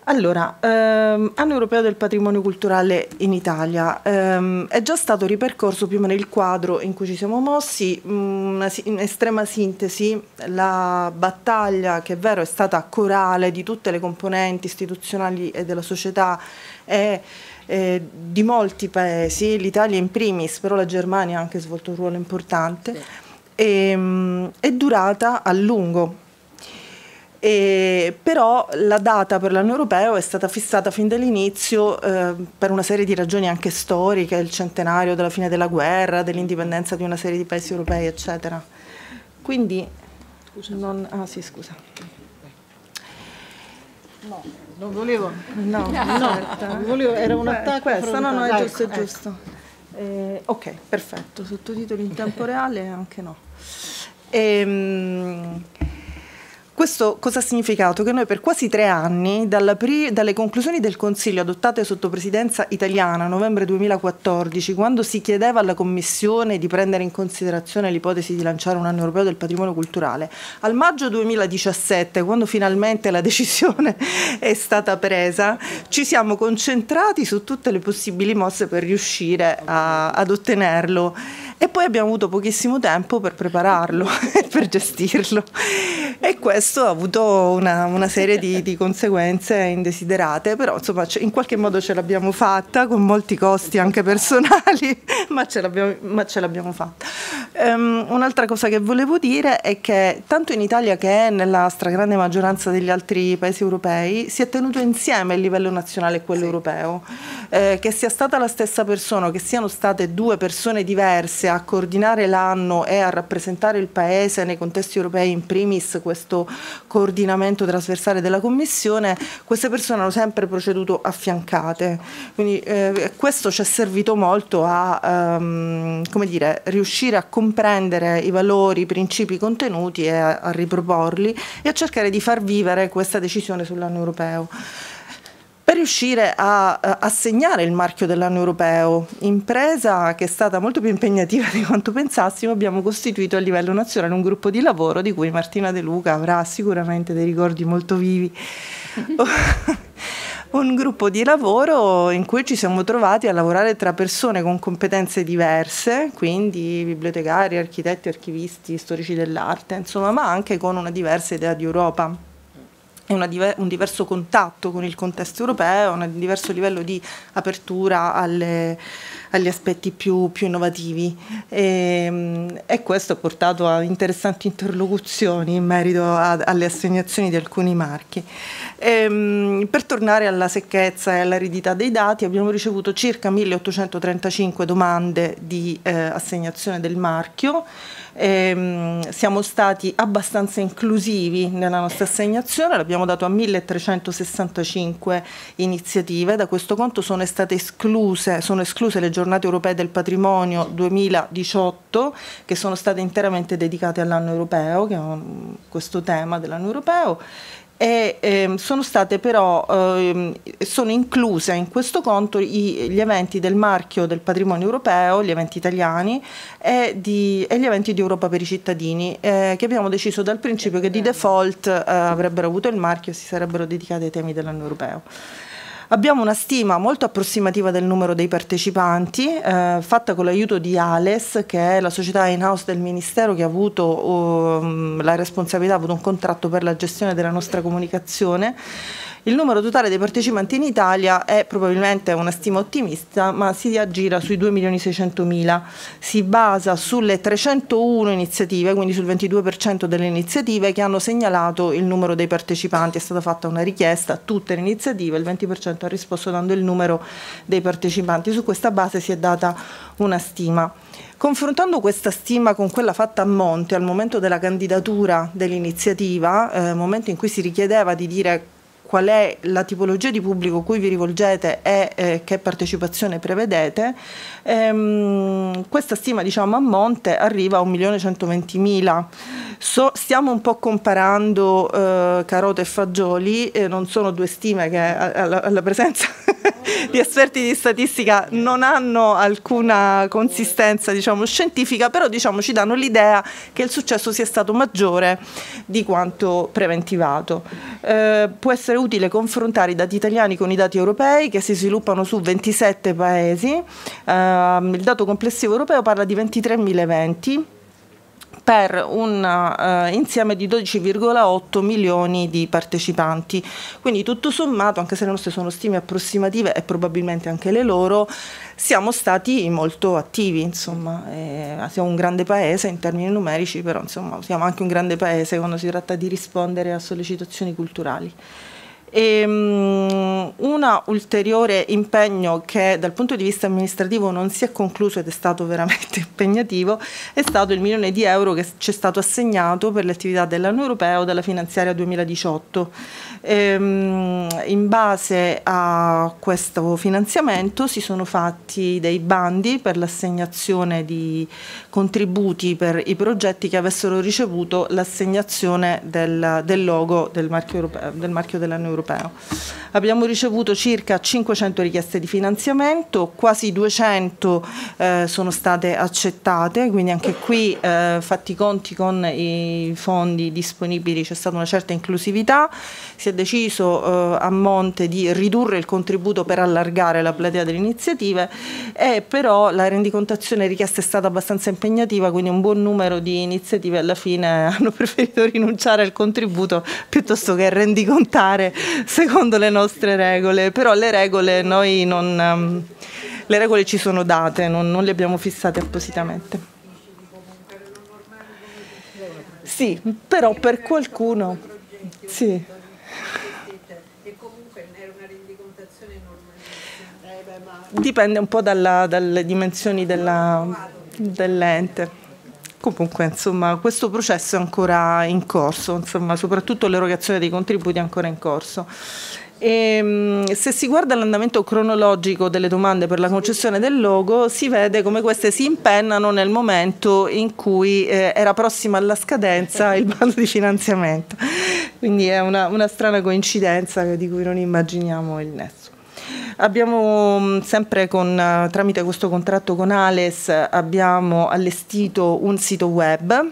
Allora, ehm, anno europeo del patrimonio culturale in Italia, ehm, è già stato ripercorso più o meno il quadro in cui ci siamo mossi, mh, mm, in estrema sintesi la battaglia che è vero è stata corale di tutte le componenti istituzionali e della società e eh, di molti paesi, l'Italia in primis, però la Germania ha anche svolto un ruolo importante, sì. e, ehm, mh, è durata a lungo e, però la data per l'anno europeo è stata fissata fin dall'inizio eh, per una serie di ragioni anche storiche, il centenario della fine della guerra, dell'indipendenza di una serie di paesi europei, eccetera. Quindi, scusa, non, ah sì, scusa. No, non volevo. No, [LAUGHS] no, certo. certo. no volevo, era un attacco. questa, no, no, è giusto, ecco, è giusto. Ecco. Eh, ok, perfetto, sottotitoli in tempo [LAUGHS] reale anche no. Ehm, questo cosa ha significato? Che noi per quasi tre anni, dalle conclusioni del Consiglio adottate sotto presidenza italiana a novembre 2014, quando si chiedeva alla Commissione di prendere in considerazione l'ipotesi di lanciare un anno europeo del patrimonio culturale, al maggio 2017, quando finalmente la decisione [LAUGHS] è stata presa, ci siamo concentrati su tutte le possibili mosse per riuscire a, ad ottenerlo. E poi abbiamo avuto pochissimo tempo per prepararlo [LAUGHS] e per gestirlo. E questo ha avuto una, una serie di, di, conseguenze indesiderate, però insomma in qualche modo ce l'abbiamo fatta, con molti costi anche personali, [LAUGHS] ma ce l'abbiamo, fatta. Um, un'altra cosa che volevo dire è che tanto in Italia che nella stragrande maggioranza degli altri paesi europei si è tenuto insieme il livello nazionale e quello sì. europeo, eh, che sia stata la stessa persona, che siano state due persone diverse a coordinare l'anno e a rappresentare il Paese nei contesti europei in primis questo coordinamento trasversale della Commissione, queste persone hanno sempre proceduto affiancate. Quindi eh, questo ci è servito molto a ehm, come dire, riuscire a comprendere i valori, i principi contenuti e a, a riproporli e a cercare di far vivere questa decisione sull'anno europeo per riuscire a, a segnare il marchio dell'anno europeo, impresa che è stata molto più impegnativa di quanto pensassimo, abbiamo costituito a livello nazionale un gruppo di lavoro di cui Martina De Luca avrà sicuramente dei ricordi molto vivi. [LAUGHS] un gruppo di lavoro in cui ci siamo trovati a lavorare tra persone con competenze diverse, quindi bibliotecari, architetti, archivisti, storici dell'arte, insomma, ma anche con una diversa idea di Europa. Diver un diverso contatto con il contesto europeo, un diverso livello di apertura alle, agli aspetti più, più innovativi e, ehm, e, questo ha portato a interessanti interlocuzioni in merito a, alle assegnazioni di alcuni marchi. E, ehm, per tornare alla secchezza e all'aridità dei dati abbiamo ricevuto circa 1835 domande di eh, assegnazione del marchio ehm, siamo stati abbastanza inclusivi nella nostra assegnazione, l'abbiamo dato a 1365 iniziative, da questo conto sono state escluse, sono escluse le giornate europee del patrimonio 2018 che sono state interamente dedicate all'anno europeo, che è questo tema dell'anno europeo e ehm, sono state però ehm, sono incluse in questo conto i, gli eventi del marchio del patrimonio europeo, gli eventi italiani e, di, e gli eventi di Europa per i cittadini eh, che abbiamo deciso dal principio che di default eh, avrebbero avuto il marchio e si sarebbero dedicati ai temi dell'anno europeo. Abbiamo una stima molto approssimativa del numero dei partecipanti, eh, fatta con l'aiuto di Ales, che è la società in-house del Ministero che ha avuto um, la responsabilità, ha avuto un contratto per la gestione della nostra comunicazione. Il numero totale dei partecipanti in Italia è probabilmente una stima ottimista, ma si aggira sui 2 milioni 600 mila. Si basa sulle 301 iniziative, quindi sul 22% delle iniziative che hanno segnalato il numero dei partecipanti. È stata fatta una richiesta a tutte le iniziative, il 20% ha risposto dando il numero dei partecipanti. Su questa base si è data una stima. Confrontando questa stima con quella fatta a Monte al momento della candidatura dell'iniziativa, eh, momento in cui si richiedeva di dire qual è la tipologia di pubblico cui vi rivolgete e eh, che partecipazione prevedete, Ehm, questa stima diciamo, a monte arriva a 1.120.000. So, stiamo un po' comparando eh, carote e fagioli, eh, non sono due stime che alla, alla presenza [LAUGHS] di esperti di statistica non hanno alcuna consistenza diciamo, scientifica, però diciamo, ci danno l'idea che il successo sia stato maggiore di quanto preventivato. Eh, può essere utile confrontare i dati italiani con i dati europei che si sviluppano su 27 paesi, eh, ehm, il dato complessivo europeo parla di 23.000 eventi per un eh, insieme di 12,8 milioni di partecipanti. Quindi tutto sommato, anche se le nostre sono stime approssimative e probabilmente anche le loro, siamo stati molto attivi, insomma, eh, siamo un grande paese in termini numerici, però insomma, siamo anche un grande paese quando si tratta di rispondere a sollecitazioni culturali. E, um, un ulteriore impegno che dal punto di vista amministrativo non si è concluso ed è stato veramente [LAUGHS] impegnativo è stato il milione di euro che ci è stato assegnato per le attività dell'anno europeo dalla finanziaria 2018. Ehm, in base a questo finanziamento si sono fatti dei bandi per l'assegnazione di contributi per i progetti che avessero ricevuto l'assegnazione del, del, logo del marchio, europeo, del marchio dell'anno europeo. Abbiamo ricevuto ricevuto circa 500 richieste di finanziamento, quasi 200 eh, sono state accettate, quindi anche qui eh, fatti i conti con i fondi disponibili c'è stata una certa inclusività, si è deciso eh, a monte di ridurre il contributo per allargare la platea delle iniziative e però la rendicontazione richiesta è stata abbastanza impegnativa, quindi un buon numero di iniziative alla fine [LAUGHS] hanno preferito rinunciare al contributo piuttosto che rendicontare secondo le nostre regole regole, però le regole noi non... Ehm, le regole ci sono date, non, non le abbiamo fissate appositamente. Sì, però per qualcuno... Sì. Dipende un po' dalla, dalle dimensioni dell'ente. Comunque, insomma, questo processo è ancora in corso, insomma, soprattutto l'erogazione dei contributi è ancora in corso. E, ehm, se si guarda l'andamento cronologico delle domande per la concessione del logo, si vede come queste si impennano nel momento in cui eh, era prossima alla scadenza il bando di finanziamento. Quindi è una, una strana coincidenza di cui non immaginiamo il nesso. Abbiamo mm, sempre con, tramite questo contratto con Ales abbiamo allestito un sito web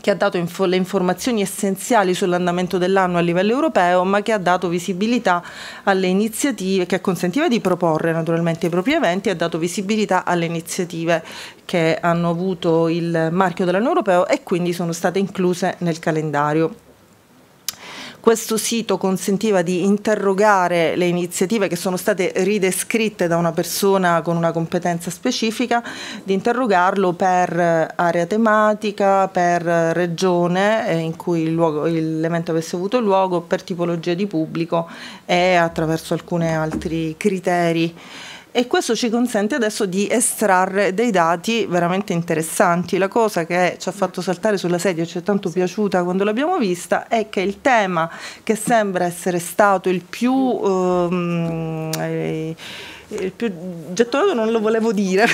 che ha dato inf le informazioni essenziali sull'andamento dell'anno a livello europeo, ma che ha dato visibilità alle iniziative, che consentiva di proporre naturalmente i propri eventi, ha dato visibilità alle iniziative che hanno avuto il marchio dell'anno europeo e quindi sono state incluse nel calendario. Questo sito consentiva di interrogare le iniziative che sono state ridescritte da una persona con una competenza specifica, di interrogarlo per eh, area tematica, per eh, regione eh, in cui l'evento avesse avuto luogo, per tipologia di pubblico e attraverso alcuni altri criteri e questo ci consente adesso di estrarre dei dati veramente interessanti. La cosa che ci ha fatto saltare sulla sedia e ci è tanto piaciuta quando l'abbiamo vista è che il tema che sembra essere stato il più... Ehm, eh, il più gettonato non lo volevo dire,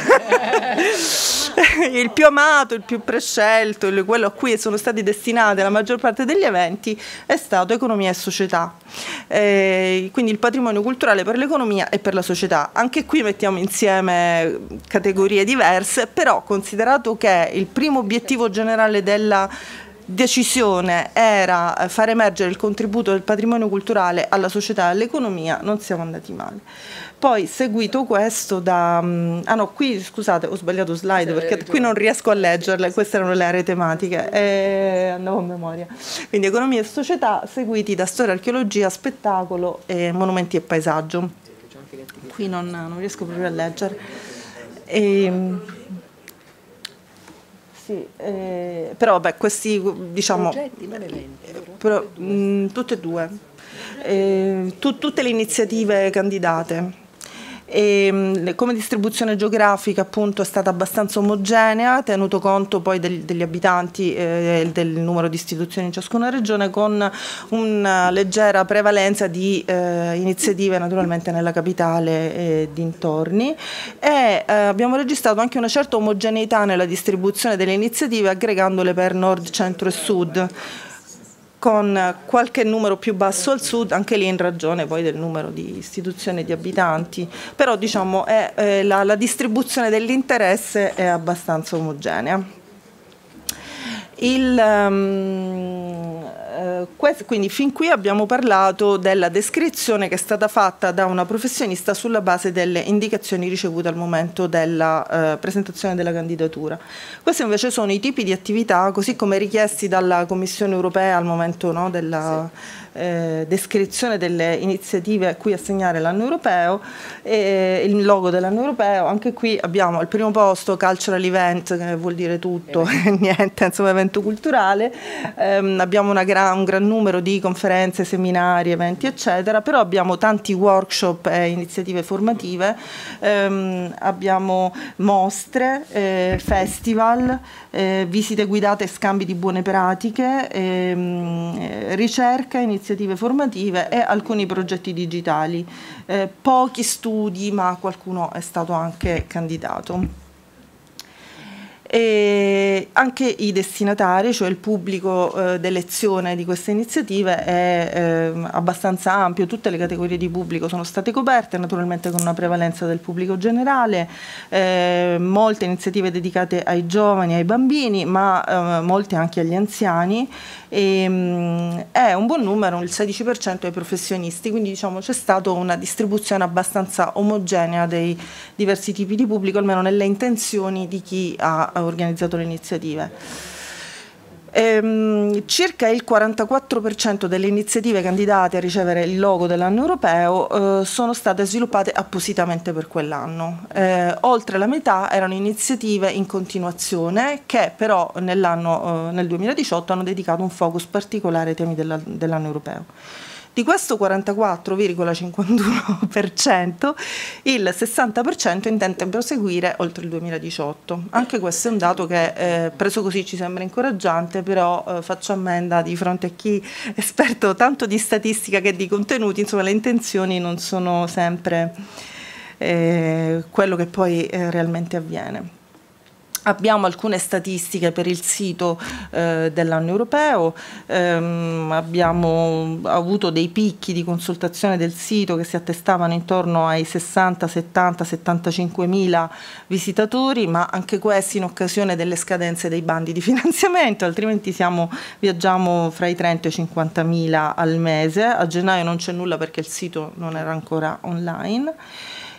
[LAUGHS] il più amato, il più prescelto, quello a cui sono stati destinati la maggior parte degli eventi è stato economia e società. Eh, quindi il patrimonio culturale per l'economia e per la società. Anche qui mettiamo insieme categorie diverse, però considerato che il primo obiettivo generale della decisione era far emergere il contributo del patrimonio culturale alla società e all'economia, non siamo andati male poi seguito questo da... Mm, ah no, qui scusate, ho sbagliato slide perché eh, qui non riesco a leggerle, queste erano le aree tematiche, e eh, andavo a memoria. Quindi economia e società seguiti da storia, archeologia, spettacolo, e monumenti e paesaggio. Qui non, non riesco proprio a leggere. E, ehm, sì, eh, però vabbè, questi diciamo... Progetti, non però, mh, mm, tutte e due. Eh, tu, tutte le iniziative candidate. E, ehm, come distribuzione geografica appunto è stata abbastanza omogenea, tenuto conto poi del, degli abitanti e eh, del numero di istituzioni in ciascuna regione, con una leggera prevalenza di eh, iniziative naturalmente nella capitale e dintorni. E eh, abbiamo registrato anche una certa omogeneità nella distribuzione delle iniziative aggregandole per nord, centro e sud con qualche numero più basso al sud, anche lì in ragione poi del numero di istituzioni e di abitanti, però diciamo è, è eh, la, la distribuzione dell'interesse è abbastanza omogenea. Il, um, eh, quindi fin qui abbiamo parlato della descrizione che è stata fatta da una professionista sulla base delle indicazioni ricevute al momento della eh, presentazione della candidatura. Questi invece sono i tipi di attività così come richiesti dalla Commissione europea al momento no, della... Sì eh, descrizione delle iniziative a cui assegnare l'anno europeo e eh, il logo dell'anno europeo. Anche qui abbiamo al primo posto cultural event, che vuol dire tutto e [LAUGHS] niente, insomma evento culturale. Eh, abbiamo gran, un gran numero di conferenze, seminari, eventi eccetera, però abbiamo tanti workshop e iniziative formative, ehm, abbiamo mostre, eh, festival, eh, visite guidate e scambi di buone pratiche, ehm, eh, ricerca, iniziative formative e alcuni progetti digitali. Eh, pochi studi, ma qualcuno è stato anche candidato e anche i destinatari, cioè il pubblico eh, d'elezione di queste iniziative è eh, abbastanza ampio, tutte le categorie di pubblico sono state coperte, naturalmente con una prevalenza del pubblico generale, eh, molte iniziative dedicate ai giovani, ai bambini, ma ehm, molte anche agli anziani e ehm, mh, è un buon numero, il 16% ai professionisti, quindi diciamo c'è stata una distribuzione abbastanza omogenea dei diversi tipi di pubblico, almeno nelle intenzioni di chi ha eh, organizzato le iniziative. Ehm, circa il 44% delle iniziative candidate a ricevere il logo dell'anno europeo eh, sono state sviluppate appositamente per quell'anno. Eh, oltre la metà erano iniziative in continuazione che però eh, nel 2018 hanno dedicato un focus particolare ai temi dell'anno dell europeo. Di questo 44,51% il 60% intende proseguire oltre il 2018. Anche questo è un dato che eh, preso così ci sembra incoraggiante, però eh, faccio ammenda di fronte a chi è esperto tanto di statistica che di contenuti, insomma le intenzioni non sono sempre eh, quello che poi eh, realmente avviene. Abbiamo alcune statistiche per il sito eh, dell'anno europeo, ehm, abbiamo avuto dei picchi di consultazione del sito che si attestavano intorno ai 60, 70, 75 mila visitatori, ma anche questi in occasione delle scadenze dei bandi di finanziamento, [LAUGHS] altrimenti siamo, viaggiamo fra i 30 e i 50 mila al mese. A gennaio non c'è nulla perché il sito non era ancora online.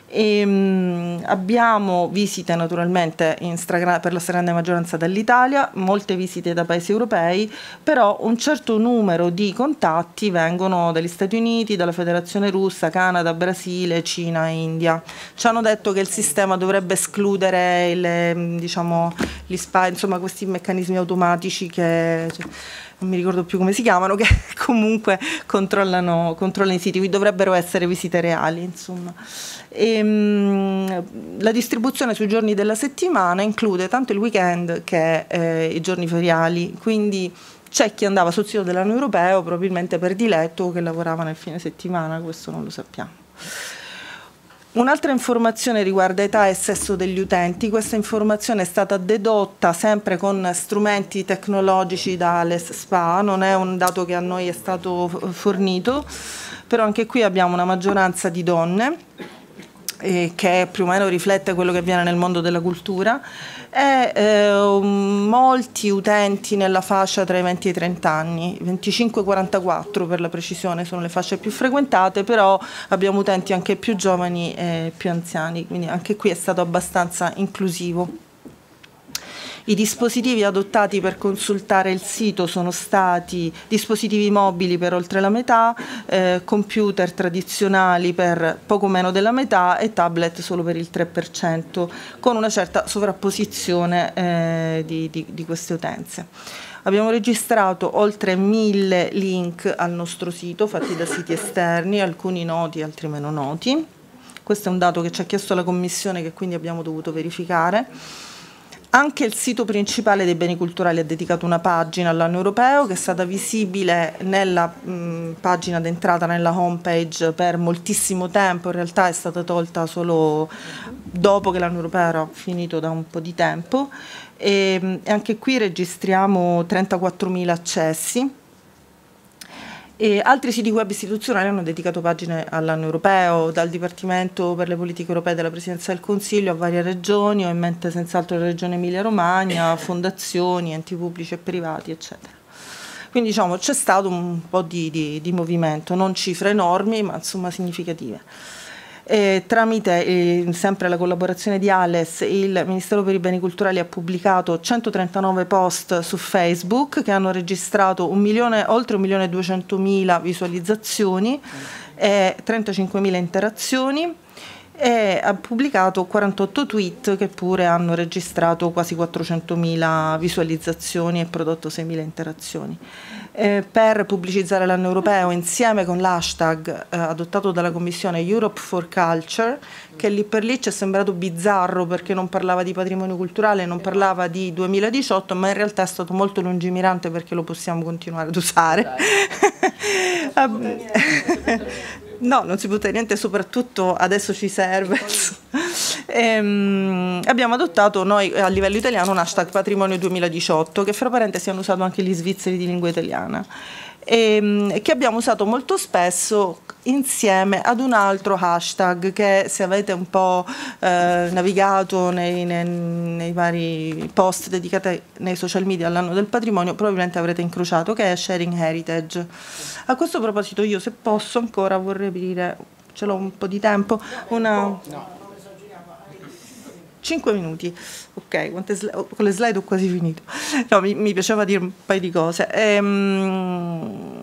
E ehm, abbiamo visite naturalmente per la stragrande maggioranza dall'Italia, molte visite da paesi europei, però un certo numero di contatti vengono dagli Stati Uniti, dalla Federazione Russa, Canada, Brasile, Cina, India. Ci hanno detto che il sistema dovrebbe escludere le, diciamo, gli spa, insomma, questi meccanismi automatici che... Cioè, non mi ricordo più come si chiamano, [LAUGHS] che comunque controllano, controllano i siti, dovrebbero essere visite reali, insomma. E, ehm, la distribuzione sui giorni della settimana include tanto il weekend che eh, i giorni feriali, quindi c'è chi andava sul sito dell'anno europeo probabilmente per diletto o che lavorava nel fine settimana, questo non lo sappiamo. Un'altra informazione riguarda età e sesso degli utenti, questa informazione è stata dedotta sempre con strumenti tecnologici da dall'ES SPA, non è un dato che a noi è stato fornito, però anche qui abbiamo una maggioranza di donne eh, che più o meno riflette quello che avviene nel mondo della cultura e eh, um, molti utenti nella fascia tra i 20 e i 30 anni, 25-44 per la precisione sono le fasce più frequentate, però abbiamo utenti anche più giovani e più anziani, quindi anche qui è stato abbastanza inclusivo. I dispositivi adottati per consultare il sito sono stati dispositivi mobili per oltre la metà, eh, computer tradizionali per poco meno della metà e tablet solo per il 3%, con una certa sovrapposizione eh, di, di, di queste utenze. Abbiamo registrato oltre mille link al nostro sito fatti da siti esterni, alcuni noti, altri meno noti. Questo è un dato che ci ha chiesto la Commissione che quindi abbiamo dovuto verificare. Anche il sito principale dei beni culturali ha dedicato una pagina all'anno europeo che è stata visibile nella mh, pagina d'entrata, nella homepage per moltissimo tempo, in realtà è stata tolta solo dopo che l'anno europeo era finito da un po' di tempo e, ehm, e anche qui registriamo 34.000 accessi e altri siti web istituzionali hanno dedicato pagine all'anno europeo, dal Dipartimento per le politiche europee della Presidenza del Consiglio a varie regioni, ho in mente senz'altro la regione Emilia-Romagna, [COUGHS] fondazioni, enti pubblici e privati, eccetera. Quindi diciamo c'è stato un po' di, di, di movimento, non cifre enormi, ma insomma significative. Eh, tramite eh, sempre la collaborazione di Ales, il Ministero per i Beni Culturali ha pubblicato 139 post su Facebook che hanno registrato un milione, oltre 1.200.000 visualizzazioni e 35.000 interazioni e ha pubblicato 48 tweet che pure hanno registrato quasi 400.000 visualizzazioni e prodotto 6.000 interazioni eh, per pubblicizzare l'anno europeo insieme con l'hashtag eh, adottato dalla Commissione Europe for Culture, che lì per lì ci è sembrato bizzarro perché non parlava di patrimonio culturale, non parlava di 2018, ma in realtà è stato molto lungimirante perché lo possiamo continuare ad usare. [LAUGHS] No, non si butta niente, soprattutto adesso ci serve. [LAUGHS] ehm, abbiamo adottato noi a livello italiano un hashtag patrimonio 2018 che fra parentesi hanno usato anche gli svizzeri di lingua italiana e, ehm, che abbiamo usato molto spesso insieme ad un altro hashtag che se avete un po' eh, navigato nei, nei, nei, vari post dedicati nei social media all'anno del patrimonio probabilmente avrete incrociato che è Sharing Heritage. A questo proposito io se posso ancora vorrei aprire, ce l'ho un po' di tempo, una... No. 5 minuti, ok, con le slide ho quasi finito. No, mi, mi piaceva dire un paio di cose. Ehm,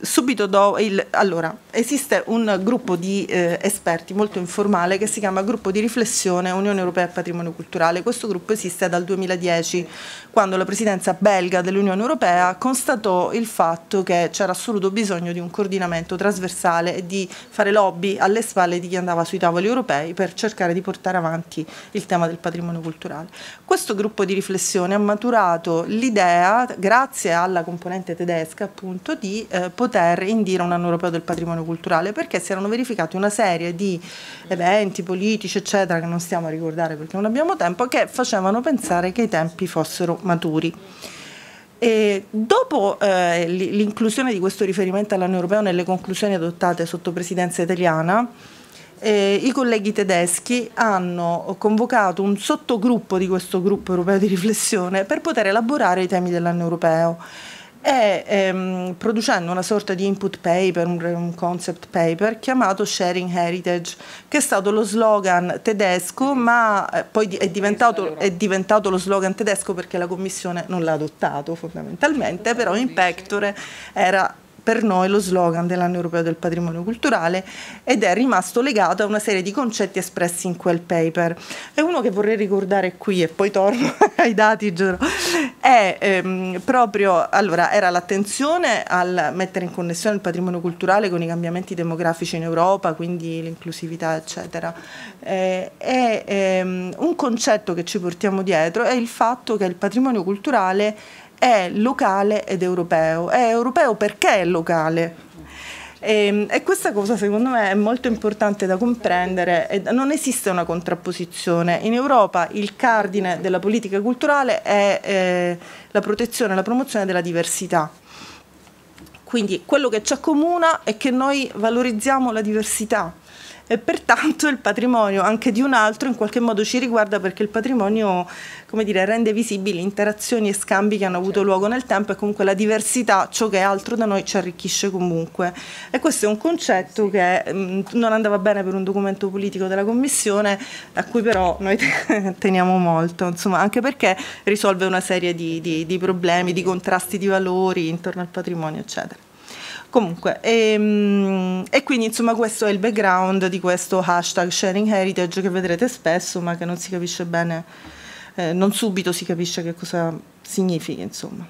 subito dopo il, allora, esiste un gruppo di eh, esperti molto informale che si chiama Gruppo di riflessione Unione Europea e Patrimonio Culturale. Questo gruppo esiste dal 2010, quando la presidenza belga dell'Unione Europea constatò il fatto che c'era assoluto bisogno di un coordinamento trasversale e di fare lobby alle spalle di chi andava sui tavoli europei per cercare di portare avanti il tema del patrimonio culturale. Questo gruppo di riflessione ha maturato l'idea, grazie alla componente tedesca appunto, di eh, poter indire un anno europeo del patrimonio culturale perché si erano verificati una serie di eventi politici eccetera che non stiamo a ricordare perché non abbiamo tempo che facevano pensare che i tempi fossero maturi. E dopo eh, l'inclusione di questo riferimento all'anno europeo nelle conclusioni adottate sotto presidenza italiana, eh, i colleghi tedeschi hanno convocato un sottogruppo di questo gruppo europeo di riflessione per poter elaborare i temi dell'anno europeo e ehm, producendo una sorta di input paper, un, concept paper chiamato Sharing Heritage, che è stato lo slogan tedesco, ma eh, poi è diventato, è diventato lo slogan tedesco perché la Commissione non l'ha adottato fondamentalmente, però in pectore era per noi lo slogan dell'anno europeo del patrimonio culturale ed è rimasto legato a una serie di concetti espressi in quel paper. E uno che vorrei ricordare qui e poi torno [LAUGHS] ai dati, giuro, è ehm, proprio, allora, era l'attenzione al mettere in connessione il patrimonio culturale con i cambiamenti demografici in Europa, quindi l'inclusività, eccetera. Eh, e ehm, un concetto che ci portiamo dietro è il fatto che il patrimonio culturale è locale ed europeo. È europeo perché è locale. E, ehm, e, questa cosa secondo me è molto importante da comprendere, non esiste una contrapposizione. In Europa il cardine della politica culturale è eh, la protezione e la promozione della diversità. Quindi quello che ci accomuna è che noi valorizziamo la diversità, e pertanto il patrimonio anche di un altro in qualche modo ci riguarda perché il patrimonio come dire, rende visibili interazioni e scambi che hanno avuto certo. luogo nel tempo e comunque la diversità, ciò che è altro da noi, ci arricchisce comunque. E questo è un concetto che mh, mm, non andava bene per un documento politico della Commissione, a cui però noi [LAUGHS] teniamo molto, insomma, anche perché risolve una serie di, di, di problemi, di contrasti di valori intorno al patrimonio, eccetera. Comunque, e, ehm, e, quindi insomma questo è il background di questo hashtag sharing heritage che vedrete spesso ma che non si capisce bene, eh, non subito si capisce che cosa significa insomma.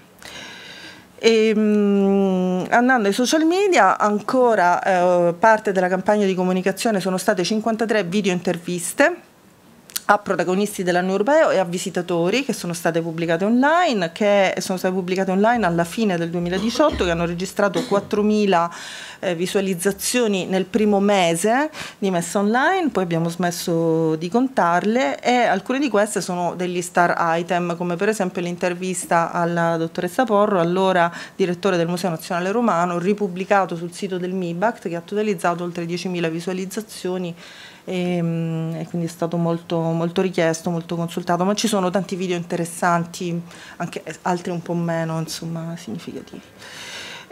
E, ehm, andando ai social media, ancora eh, parte della campagna di comunicazione sono state 53 video interviste a protagonisti dell'anno europeo e a visitatori che sono state pubblicate online, che sono state pubblicate online alla fine del 2018, che hanno registrato 4.000 eh, visualizzazioni nel primo mese di messa online, poi abbiamo smesso di contarle e alcune di queste sono degli star item, come per esempio l'intervista alla dottoressa Porro, allora direttore del Museo Nazionale Romano, ripubblicato sul sito del MIBACT che ha totalizzato oltre 10.000 visualizzazioni e, ehm, e quindi è stato molto, molto, richiesto, molto consultato, ma ci sono tanti video interessanti, anche altri un po' meno, insomma, significativi.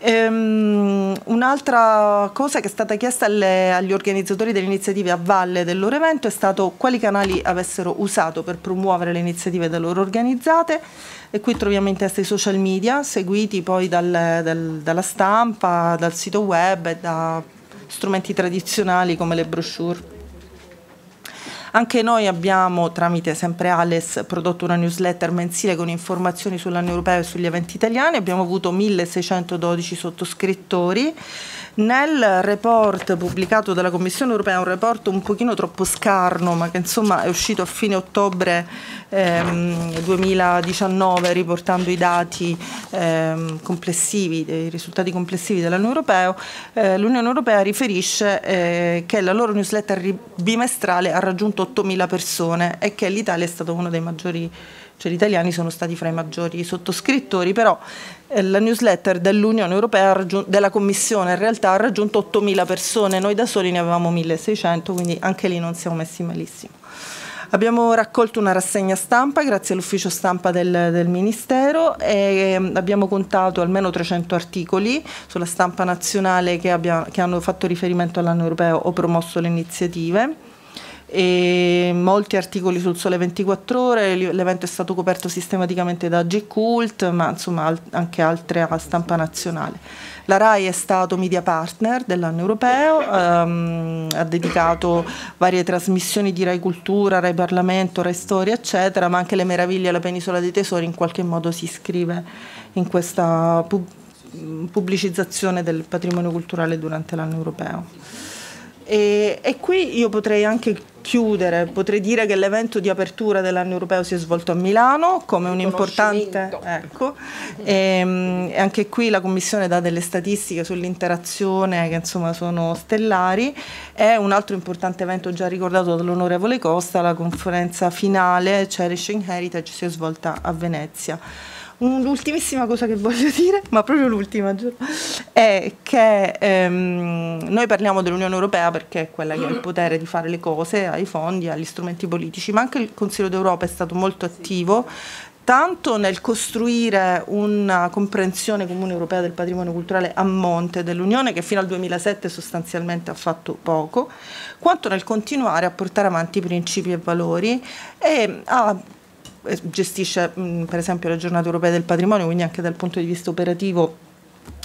Um, un'altra cosa che è stata chiesta alle, agli organizzatori delle iniziative a valle del loro evento è stato quali canali avessero usato per promuovere le iniziative da loro organizzate e qui troviamo in testa i social media seguiti poi dal, dal, dalla stampa, dal sito web e da strumenti tradizionali come le brochure. Anche noi abbiamo, tramite sempre Ales, prodotto una newsletter mensile con informazioni sull'anno europeo e sugli eventi italiani, abbiamo avuto 1612 sottoscrittori. Nel report pubblicato dalla Commissione europea, un report un pochino troppo scarno, ma che insomma è uscito a fine ottobre ehm, 2019, riportando i dati ehm, complessivi, i risultati complessivi dell'anno europeo, eh, l'Unione europea riferisce eh, che la loro newsletter bimestrale ha raggiunto 8.000 persone e che l'Italia è stata uno dei maggiori cioè gli italiani sono stati fra i maggiori sottoscrittori, però eh, la newsletter dell'Unione Europea, della Commissione in realtà ha raggiunto 8.000 persone, noi da soli ne avevamo 1.600, quindi anche lì non siamo messi malissimo. Abbiamo raccolto una rassegna stampa grazie all'ufficio stampa del, del, Ministero e ehm, abbiamo contato almeno 300 articoli sulla stampa nazionale che, abbia, che hanno fatto riferimento all'anno europeo o promosso le iniziative e molti articoli sul Sole 24 Ore, l'evento è stato coperto sistematicamente da G-Cult, ma insomma anche altre stampa nazionale. La RAI è stato media partner dell'anno europeo, ehm, ha dedicato varie trasmissioni di RAI Cultura, RAI Parlamento, RAI Storia, eccetera, ma anche Le Meraviglie alla Penisola dei Tesori in qualche modo si iscrive in questa pub pubblicizzazione del patrimonio culturale durante l'anno europeo. E, e qui io potrei anche chiudere, potrei dire che l'evento di apertura dell'anno europeo si è svolto a Milano come un importante... Ecco, e, ehm, e, anche qui la Commissione dà delle statistiche sull'interazione che insomma sono stellari. È un altro importante evento già ricordato dall'onorevole Costa, la conferenza finale Cherishing Heritage si è svolta a Venezia. Un'ultimissima cosa che voglio dire, ma proprio l'ultima, è che ehm, noi parliamo dell'Unione Europea perché è quella che ha il potere di fare le cose, ha i fondi, ha gli strumenti politici, ma anche il Consiglio d'Europa è stato molto attivo tanto nel costruire una comprensione comune europea del patrimonio culturale a monte dell'Unione, che fino al 2007 sostanzialmente ha fatto poco, quanto nel continuare a portare avanti i principi e valori e a eh, gestisce mh, mm, per esempio la giornata europea del patrimonio, quindi anche dal punto di vista operativo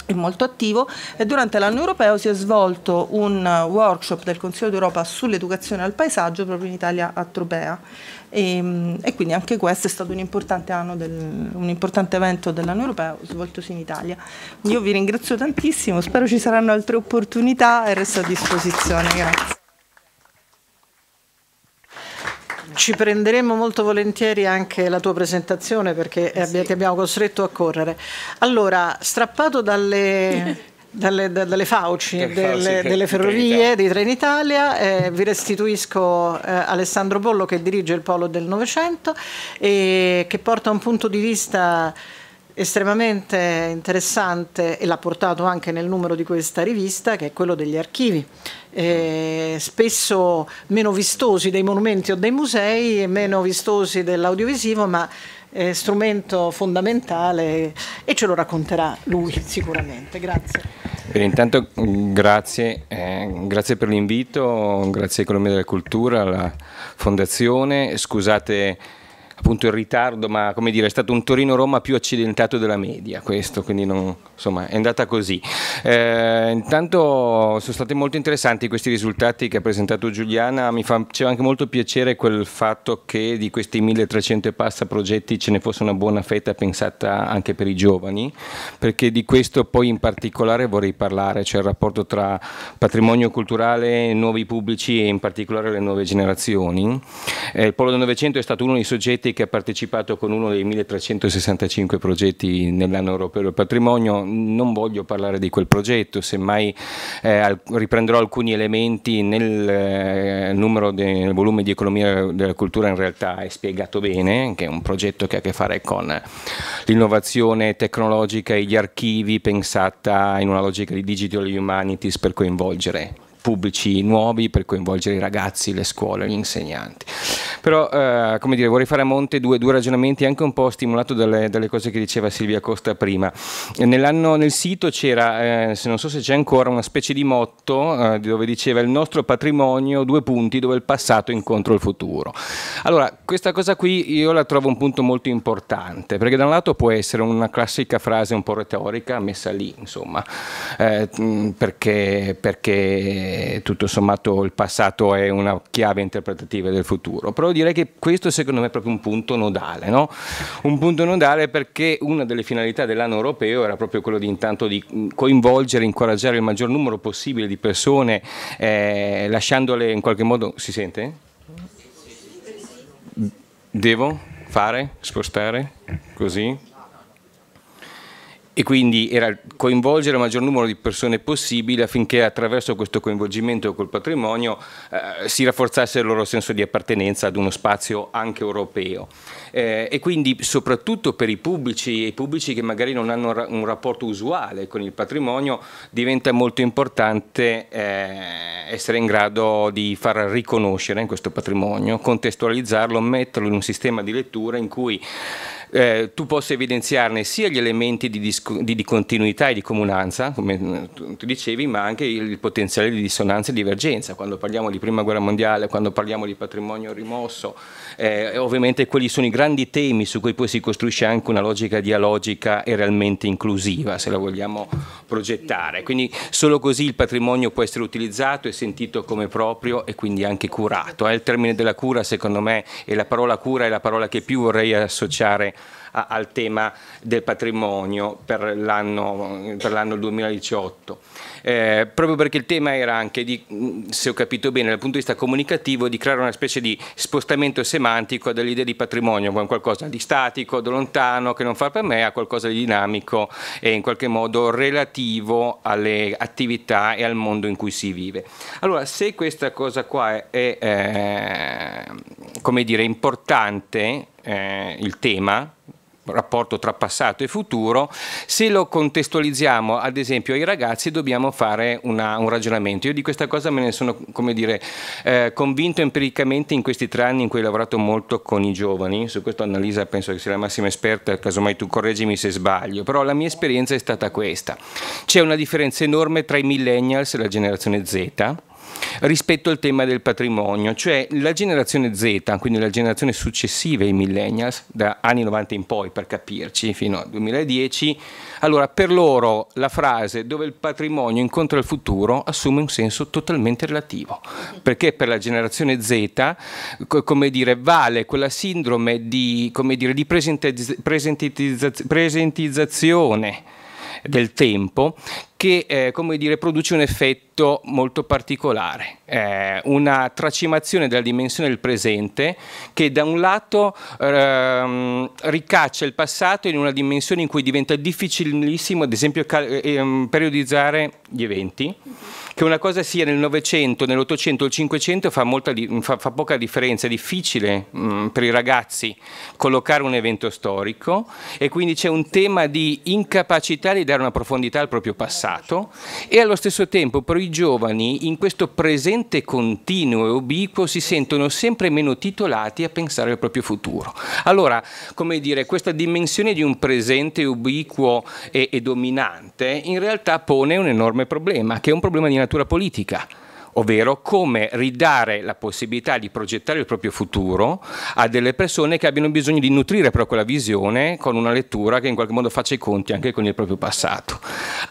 è molto attivo e durante l'anno europeo si è svolto un eh, workshop del Consiglio d'Europa sull'educazione al paesaggio proprio in Italia a Tropea e, ehm, e quindi anche questo è stato un importante, del, un importante evento dell'anno europeo svoltosi in Italia. Io vi ringrazio tantissimo, spero ci saranno altre opportunità e resto a disposizione, grazie. ci prenderemo molto volentieri anche la tua presentazione perché eh, sì. ti abbiamo costretto a correre. Allora, strappato dalle... [LAUGHS] Dalle, dalle, fauci, dalle delle, fauci delle, delle, ferrovie di Trenitalia. Eh, vi restituisco eh, Alessandro Pollo che dirige il Polo del Novecento e che porta un punto di vista estremamente interessante e l'ha portato anche nel numero di questa rivista che è quello degli archivi eh, spesso meno vistosi dei monumenti o dei musei e meno vistosi dell'audiovisivo, ma eh, strumento fondamentale e ce lo racconterà lui sicuramente. Grazie. Bene, intanto grazie, eh, grazie per l'invito, grazie a Economia della Cultura, alla Fondazione, scusate appunto in ritardo, ma come dire, è stato un Torino-Roma più accidentato della media questo, quindi non, insomma è andata così. Eh, intanto sono stati molto interessanti questi risultati che ha presentato Giuliana, mi faceva anche molto piacere quel fatto che di questi 1300 e passa progetti ce ne fosse una buona fetta pensata anche per i giovani, perché di questo poi in particolare vorrei parlare, cioè il rapporto tra patrimonio culturale, nuovi pubblici e in particolare le nuove generazioni. Eh, il Polo del Novecento è stato uno dei soggetti che ha partecipato con uno dei 1365 progetti nell'anno europeo del patrimonio, non voglio parlare di quel progetto, semmai eh, riprenderò alcuni elementi nel, eh, numero de, nel volume di economia della cultura in realtà è spiegato bene, che è un progetto che ha a che fare con l'innovazione tecnologica e gli archivi pensata in una logica di digital humanities per coinvolgere pubblici nuovi per coinvolgere i ragazzi, le scuole, gli insegnanti. Però, eh, come dire, vorrei fare a monte due, due ragionamenti anche un po' stimolato dalle, dalle, cose che diceva Silvia Costa prima. nel sito c'era, eh, se non so se c'è ancora, una specie di motto eh, dove diceva il nostro patrimonio, due punti, dove il passato incontra il futuro. Allora, questa cosa qui io la trovo un punto molto importante, perché da un lato può essere una classica frase un po' retorica messa lì, insomma, eh, perché, perché eh, tutto sommato il passato è una chiave interpretativa del futuro, però direi che questo secondo me è proprio un punto nodale, no? un punto nodale perché una delle finalità dell'anno europeo era proprio quello di intanto di mm, coinvolgere, incoraggiare il maggior numero possibile di persone, eh, lasciandole in qualche modo... Si sente? Devo fare? Spostare? Così? e quindi era coinvolgere il maggior numero di persone possibile affinché attraverso questo coinvolgimento col patrimonio eh, si rafforzasse il loro senso di appartenenza ad uno spazio anche europeo. Eh, e quindi soprattutto per i pubblici, i pubblici che magari non hanno un rapporto usuale con il patrimonio, diventa molto importante eh, essere in grado di far riconoscere questo patrimonio, contestualizzarlo, metterlo in un sistema di lettura in cui eh, tu possa evidenziarne sia gli elementi di, di, di continuità e di comunanza, come mm, tu dicevi, ma anche il, il potenziale di dissonanza e divergenza. Quando parliamo di prima guerra mondiale, quando parliamo di patrimonio rimosso, eh, ovviamente quelli sono i grandi temi su cui poi si costruisce anche una logica dialogica e realmente inclusiva, se la vogliamo progettare. Quindi solo così il patrimonio può essere utilizzato e sentito come proprio e quindi anche curato. Eh. Il termine della cura, secondo me, e la parola cura è la parola che più vorrei associare a, al tema del patrimonio per l'anno, 2018, eh, proprio perché il tema era anche, di, se ho capito bene dal punto di vista comunicativo, di creare una specie di spostamento semantico dell'idea di patrimonio come qualcosa di statico, di lontano, che non fa per me, a qualcosa di dinamico e in qualche modo relativo alle attività e al mondo in cui si vive. Allora, se questa cosa qua è, è eh, come dire, importante, eh, il tema, rapporto tra passato e futuro, se lo contestualizziamo ad esempio ai ragazzi dobbiamo fare una, un ragionamento. Io di questa cosa me ne sono dire, eh, convinto empiricamente in questi tre anni in cui ho lavorato molto con i giovani, su questo Annalisa penso che sia la massima esperta, casomai tu correggimi se sbaglio, però la mia esperienza è stata questa. C'è una differenza enorme tra i millennials e la generazione Z, rispetto al tema del patrimonio, cioè la generazione Z, quindi la generazione successiva ai millennials, da anni 90 in poi per capirci, fino al 2010, allora per loro la frase dove il patrimonio incontra il futuro assume un senso totalmente relativo, perché per la generazione Z, come dire, vale quella sindrome di, dire, di presentizzazione del tempo che eh, come dire, produce un effetto molto particolare, eh, una tracimazione della dimensione del presente che da un lato ehm, ricaccia il passato in una dimensione in cui diventa difficilissimo ad esempio eh, ehm, periodizzare gli eventi, che una cosa sia nel Novecento, nell'Ottocento o il Cinquecento fa, fa, fa, poca differenza, è difficile mh, mm, per i ragazzi collocare un evento storico e quindi c'è un tema di incapacità di dare una profondità al proprio passato passato e allo stesso tempo però i giovani in questo presente continuo e ubiquo si sentono sempre meno titolati a pensare al proprio futuro. Allora, come dire, questa dimensione di un presente ubiquo e, e dominante in realtà pone un enorme problema, che è un problema di natura politica ovvero come ridare la possibilità di progettare il proprio futuro a delle persone che abbiano bisogno di nutrire però quella visione con una lettura che in qualche modo faccia i conti anche con il proprio passato.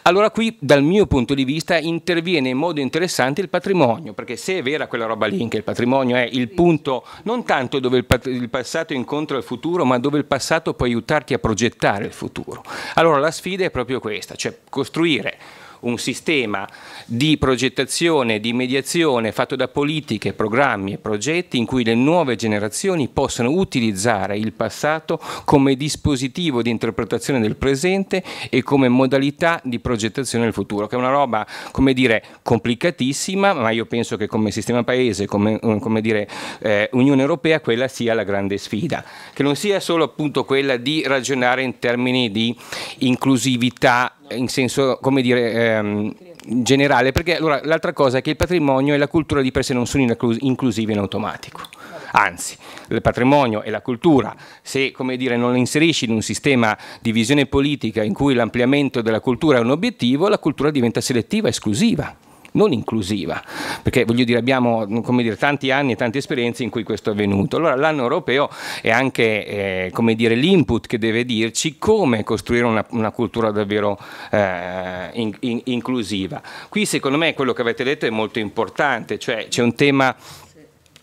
Allora qui dal mio punto di vista interviene in modo interessante il patrimonio, perché se è vera quella roba lì che il patrimonio è il punto non tanto dove il, il passato incontra il futuro, ma dove il passato può aiutarti a progettare il futuro. Allora la sfida è proprio questa, cioè costruire un sistema di progettazione, di mediazione fatto da politiche, programmi e progetti in cui le nuove generazioni possono utilizzare il passato come dispositivo di interpretazione del presente e come modalità di progettazione del futuro, che è una roba, come dire, complicatissima, ma io penso che come sistema paese, come, eh, come dire, eh, Unione Europea, quella sia la grande sfida, che non sia solo appunto quella di ragionare in termini di inclusività in senso, come dire, ehm, generale, perché allora, l'altra cosa è che il patrimonio e la cultura di per sé non sono inclusivi in automatico. Anzi, il patrimonio e la cultura, se come dire, non le inserisci in un sistema di visione politica in cui l'ampliamento della cultura è un obiettivo, la cultura diventa selettiva, esclusiva non inclusiva, perché voglio dire abbiamo dire, tanti anni e tante esperienze in cui questo è avvenuto. Allora l'anno europeo è anche eh, l'input che deve dirci come costruire una, una cultura davvero eh, in, in, inclusiva. Qui secondo me quello che avete detto è molto importante, cioè c'è un tema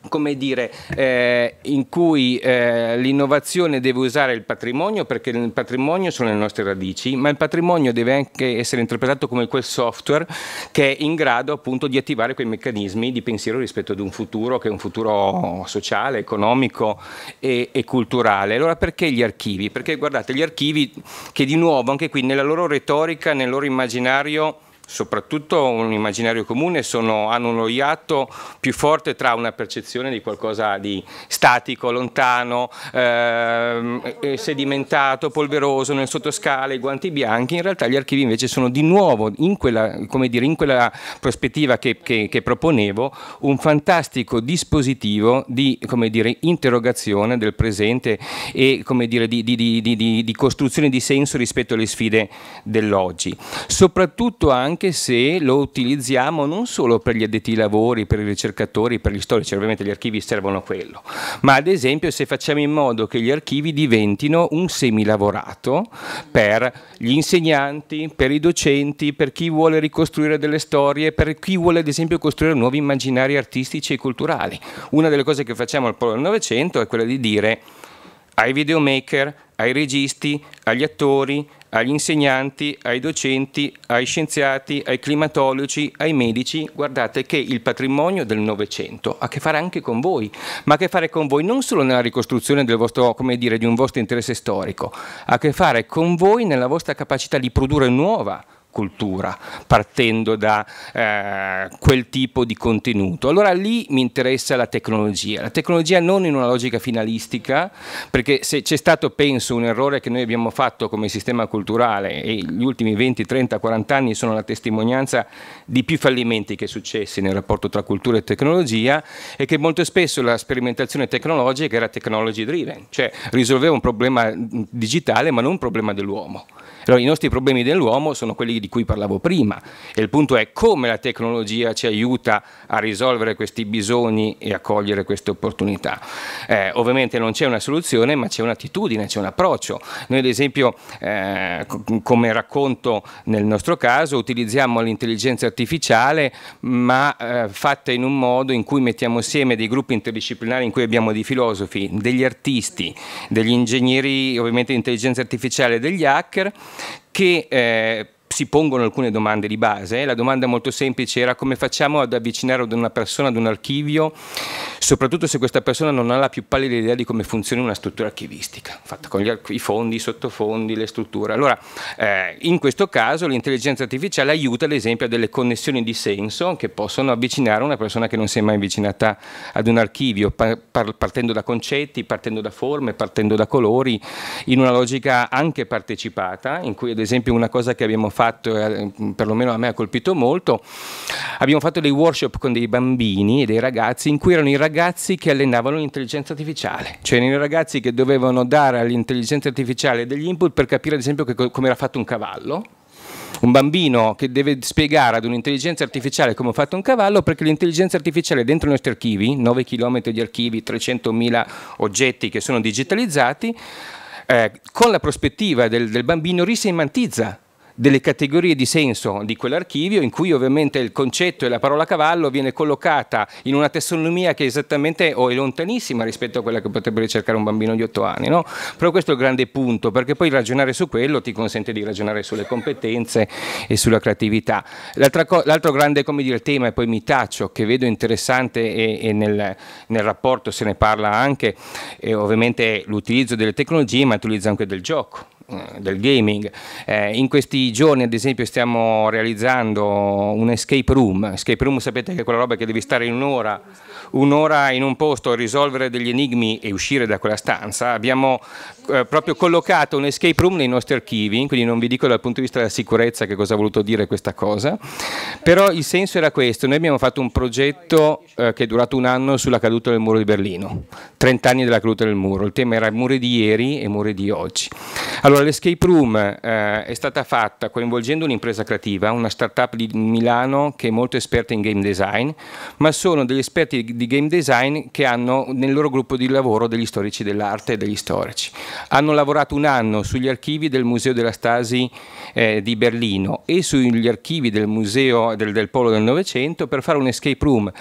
come dire, eh, in cui eh, l'innovazione deve usare il patrimonio perché il patrimonio sono le nostre radici, ma il patrimonio deve anche essere interpretato come quel software che è in grado appunto di attivare quei meccanismi di pensiero rispetto ad un futuro che è un futuro sociale, economico e, e culturale. Allora perché gli archivi? Perché guardate, gli archivi che di nuovo anche qui nella loro retorica, nel loro immaginario, soprattutto un immaginario comune, sono, hanno uno iato più forte tra una percezione di qualcosa di statico, lontano, eh, sedimentato, polveroso, nel sottoscala, i guanti bianchi, in realtà gli archivi invece sono di nuovo, in quella, dire, in quella prospettiva che, che, che, proponevo, un fantastico dispositivo di dire, interrogazione del presente e dire, di, di, di, di costruzione di senso rispetto alle sfide dell'oggi. Soprattutto anche anche se lo utilizziamo non solo per gli addetti ai lavori, per i ricercatori, per gli storici, ovviamente gli archivi servono a quello, ma ad esempio se facciamo in modo che gli archivi diventino un semilavorato per gli insegnanti, per i docenti, per chi vuole ricostruire delle storie, per chi vuole ad esempio costruire nuovi immaginari artistici e culturali. Una delle cose che facciamo al Polo del Novecento è quella di dire ai videomaker, ai registi, agli attori, agli insegnanti, ai docenti, ai scienziati, ai climatologi, ai medici. Guardate che il patrimonio del Novecento ha a che fare anche con voi, ma ha a che fare con voi non solo nella ricostruzione vostro, dire, di un vostro interesse storico, ha a che fare con voi nella vostra capacità di produrre nuova cultura, partendo da eh, quel tipo di contenuto. Allora lì mi interessa la tecnologia, la tecnologia non in una logica finalistica, perché se c'è stato, penso, un errore che noi abbiamo fatto come sistema culturale e gli ultimi 20, 30, 40 anni sono la testimonianza di più fallimenti che successi nel rapporto tra cultura e tecnologia, è che molto spesso la sperimentazione tecnologica era technology driven, cioè risolveva un problema digitale ma non un problema dell'uomo. Allora, i nostri problemi dell'uomo sono quelli di cui parlavo prima e il punto è come la tecnologia ci aiuta a risolvere questi bisogni e a cogliere queste opportunità. Eh, ovviamente non c'è una soluzione, ma c'è un'attitudine, c'è un approccio. Noi ad esempio, eh, come racconto nel nostro caso, utilizziamo l'intelligenza artificiale, ma eh, fatta in un modo in cui mettiamo insieme dei gruppi interdisciplinari in cui abbiamo dei filosofi, degli artisti, degli ingegneri, ovviamente di intelligenza artificiale, e degli hacker che eh, si pongono alcune domande di base. La domanda molto semplice era come facciamo ad avvicinare una persona ad un archivio, soprattutto se questa persona non ha la più pallida idea di come funziona una struttura archivistica, fatta con i fondi, i sottofondi, le strutture. Allora, eh, in questo caso l'intelligenza artificiale aiuta ad esempio a delle connessioni di senso che possono avvicinare una persona che non si è mai avvicinata ad un archivio, par par partendo da concetti, partendo da forme, partendo da colori, in una logica anche partecipata, in cui ad esempio una cosa che abbiamo fatto fatto, eh, perlomeno a me ha colpito molto, abbiamo fatto dei workshop con dei bambini e dei ragazzi in cui erano i ragazzi che allenavano l'intelligenza artificiale, cioè erano i ragazzi che dovevano dare all'intelligenza artificiale degli input per capire ad esempio come era fatto un cavallo, un bambino che deve spiegare ad un'intelligenza artificiale come ha fatto un cavallo perché l'intelligenza artificiale dentro i nostri archivi, 9 km di archivi, 300.000 oggetti che sono digitalizzati, eh, con la prospettiva del, del bambino risemantizza delle categorie di senso di quell'archivio in cui ovviamente il concetto e la parola cavallo viene collocata in una tassonomia che è esattamente o è lontanissima rispetto a quella che potrebbe ricercare un bambino di 8 anni. No? Però questo è il grande punto, perché poi ragionare su quello ti consente di ragionare sulle competenze e sulla creatività. L'altro grande dire, tema, e poi mi taccio, che vedo interessante e, e nel, nel, rapporto se ne parla anche, eh, è ovviamente l'utilizzo delle tecnologie, ma l'utilizzo anche del gioco eh, del gaming. Eh, in questi giorni, ad esempio, stiamo realizzando un escape room. Escape room sapete che è quella roba che devi stare in un'ora un'ora in un posto a risolvere degli enigmi e uscire da quella stanza, abbiamo eh, proprio collocato un escape room nei nostri archivi, quindi non vi dico dal punto di vista della sicurezza che cosa ha voluto dire questa cosa, però il senso era questo, noi abbiamo fatto un progetto eh, che è durato un anno sulla caduta del muro di Berlino, 30 anni della caduta del muro, il tema era muri di ieri e muri di oggi. Allora l'escape room eh, è stata fatta coinvolgendo un'impresa creativa, una startup di Milano che è molto esperta in game design, ma sono degli esperti di di game design che hanno nel loro gruppo di lavoro degli storici dell'arte e degli storici. Hanno lavorato un anno sugli archivi del Museo della Stasi eh, di Berlino e sugli archivi del Museo del, del Polo del Novecento per fare un escape room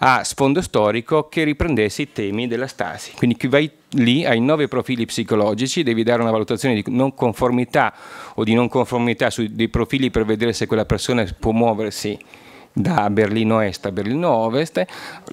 a sfondo storico che riprendesse i temi della Stasi. Quindi chi vai lì hai nove profili psicologici, devi dare una valutazione di non conformità o di non conformità sui profili per vedere se quella persona può muoversi da Berlino Est a Berlino Ovest,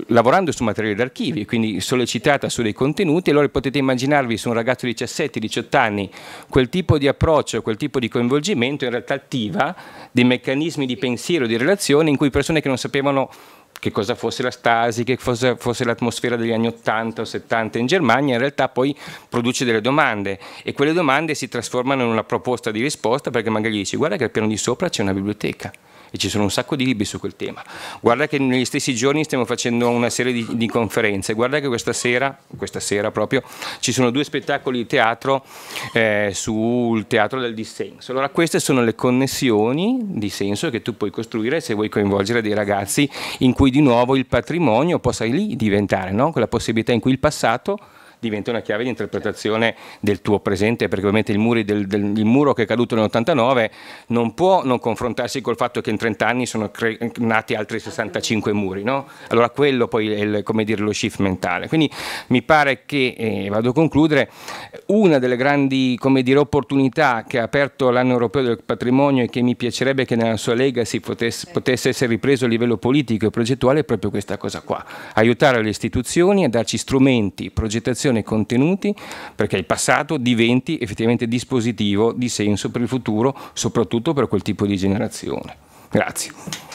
lavorando su materiali d'archivio, quindi sollecitata su dei contenuti, allora potete immaginarvi su un ragazzo di 17-18 anni quel tipo di approccio, quel tipo di coinvolgimento in realtà attiva dei meccanismi di pensiero, di relazione in cui persone che non sapevano che cosa fosse la Stasi, che cosa fosse l'atmosfera degli anni 80 o 70 in Germania, in realtà poi produce delle domande e quelle domande si trasformano in una proposta di risposta perché magari dici guarda che al piano di sopra c'è una biblioteca, e ci sono un sacco di libri su quel tema. Guarda che negli stessi giorni stiamo facendo una serie di, di conferenze, guarda che questa sera, questa sera proprio, ci sono due spettacoli di teatro eh, sul teatro del dissenso. Allora queste sono le connessioni di senso che tu puoi costruire se vuoi coinvolgere dei ragazzi in cui di nuovo il patrimonio possa lì diventare, no? quella possibilità in cui il passato diventa una chiave di interpretazione del tuo presente, perché ovviamente il, del, del, il muro che è caduto nell'89 non può non confrontarsi col fatto che in 30 anni sono nati altri 65 muri, no? Allora quello poi è il, come dire, lo shift mentale. Quindi mi pare che, eh, vado a concludere, una delle grandi come dire, opportunità che ha aperto l'anno europeo del patrimonio e che mi piacerebbe che nella sua legacy potesse, potesse essere ripreso a livello politico e progettuale è proprio questa cosa qua, aiutare le istituzioni a darci strumenti, progettazione nei contenuti perché il passato diventi effettivamente dispositivo di senso per il futuro, soprattutto per quel tipo di generazione. Grazie.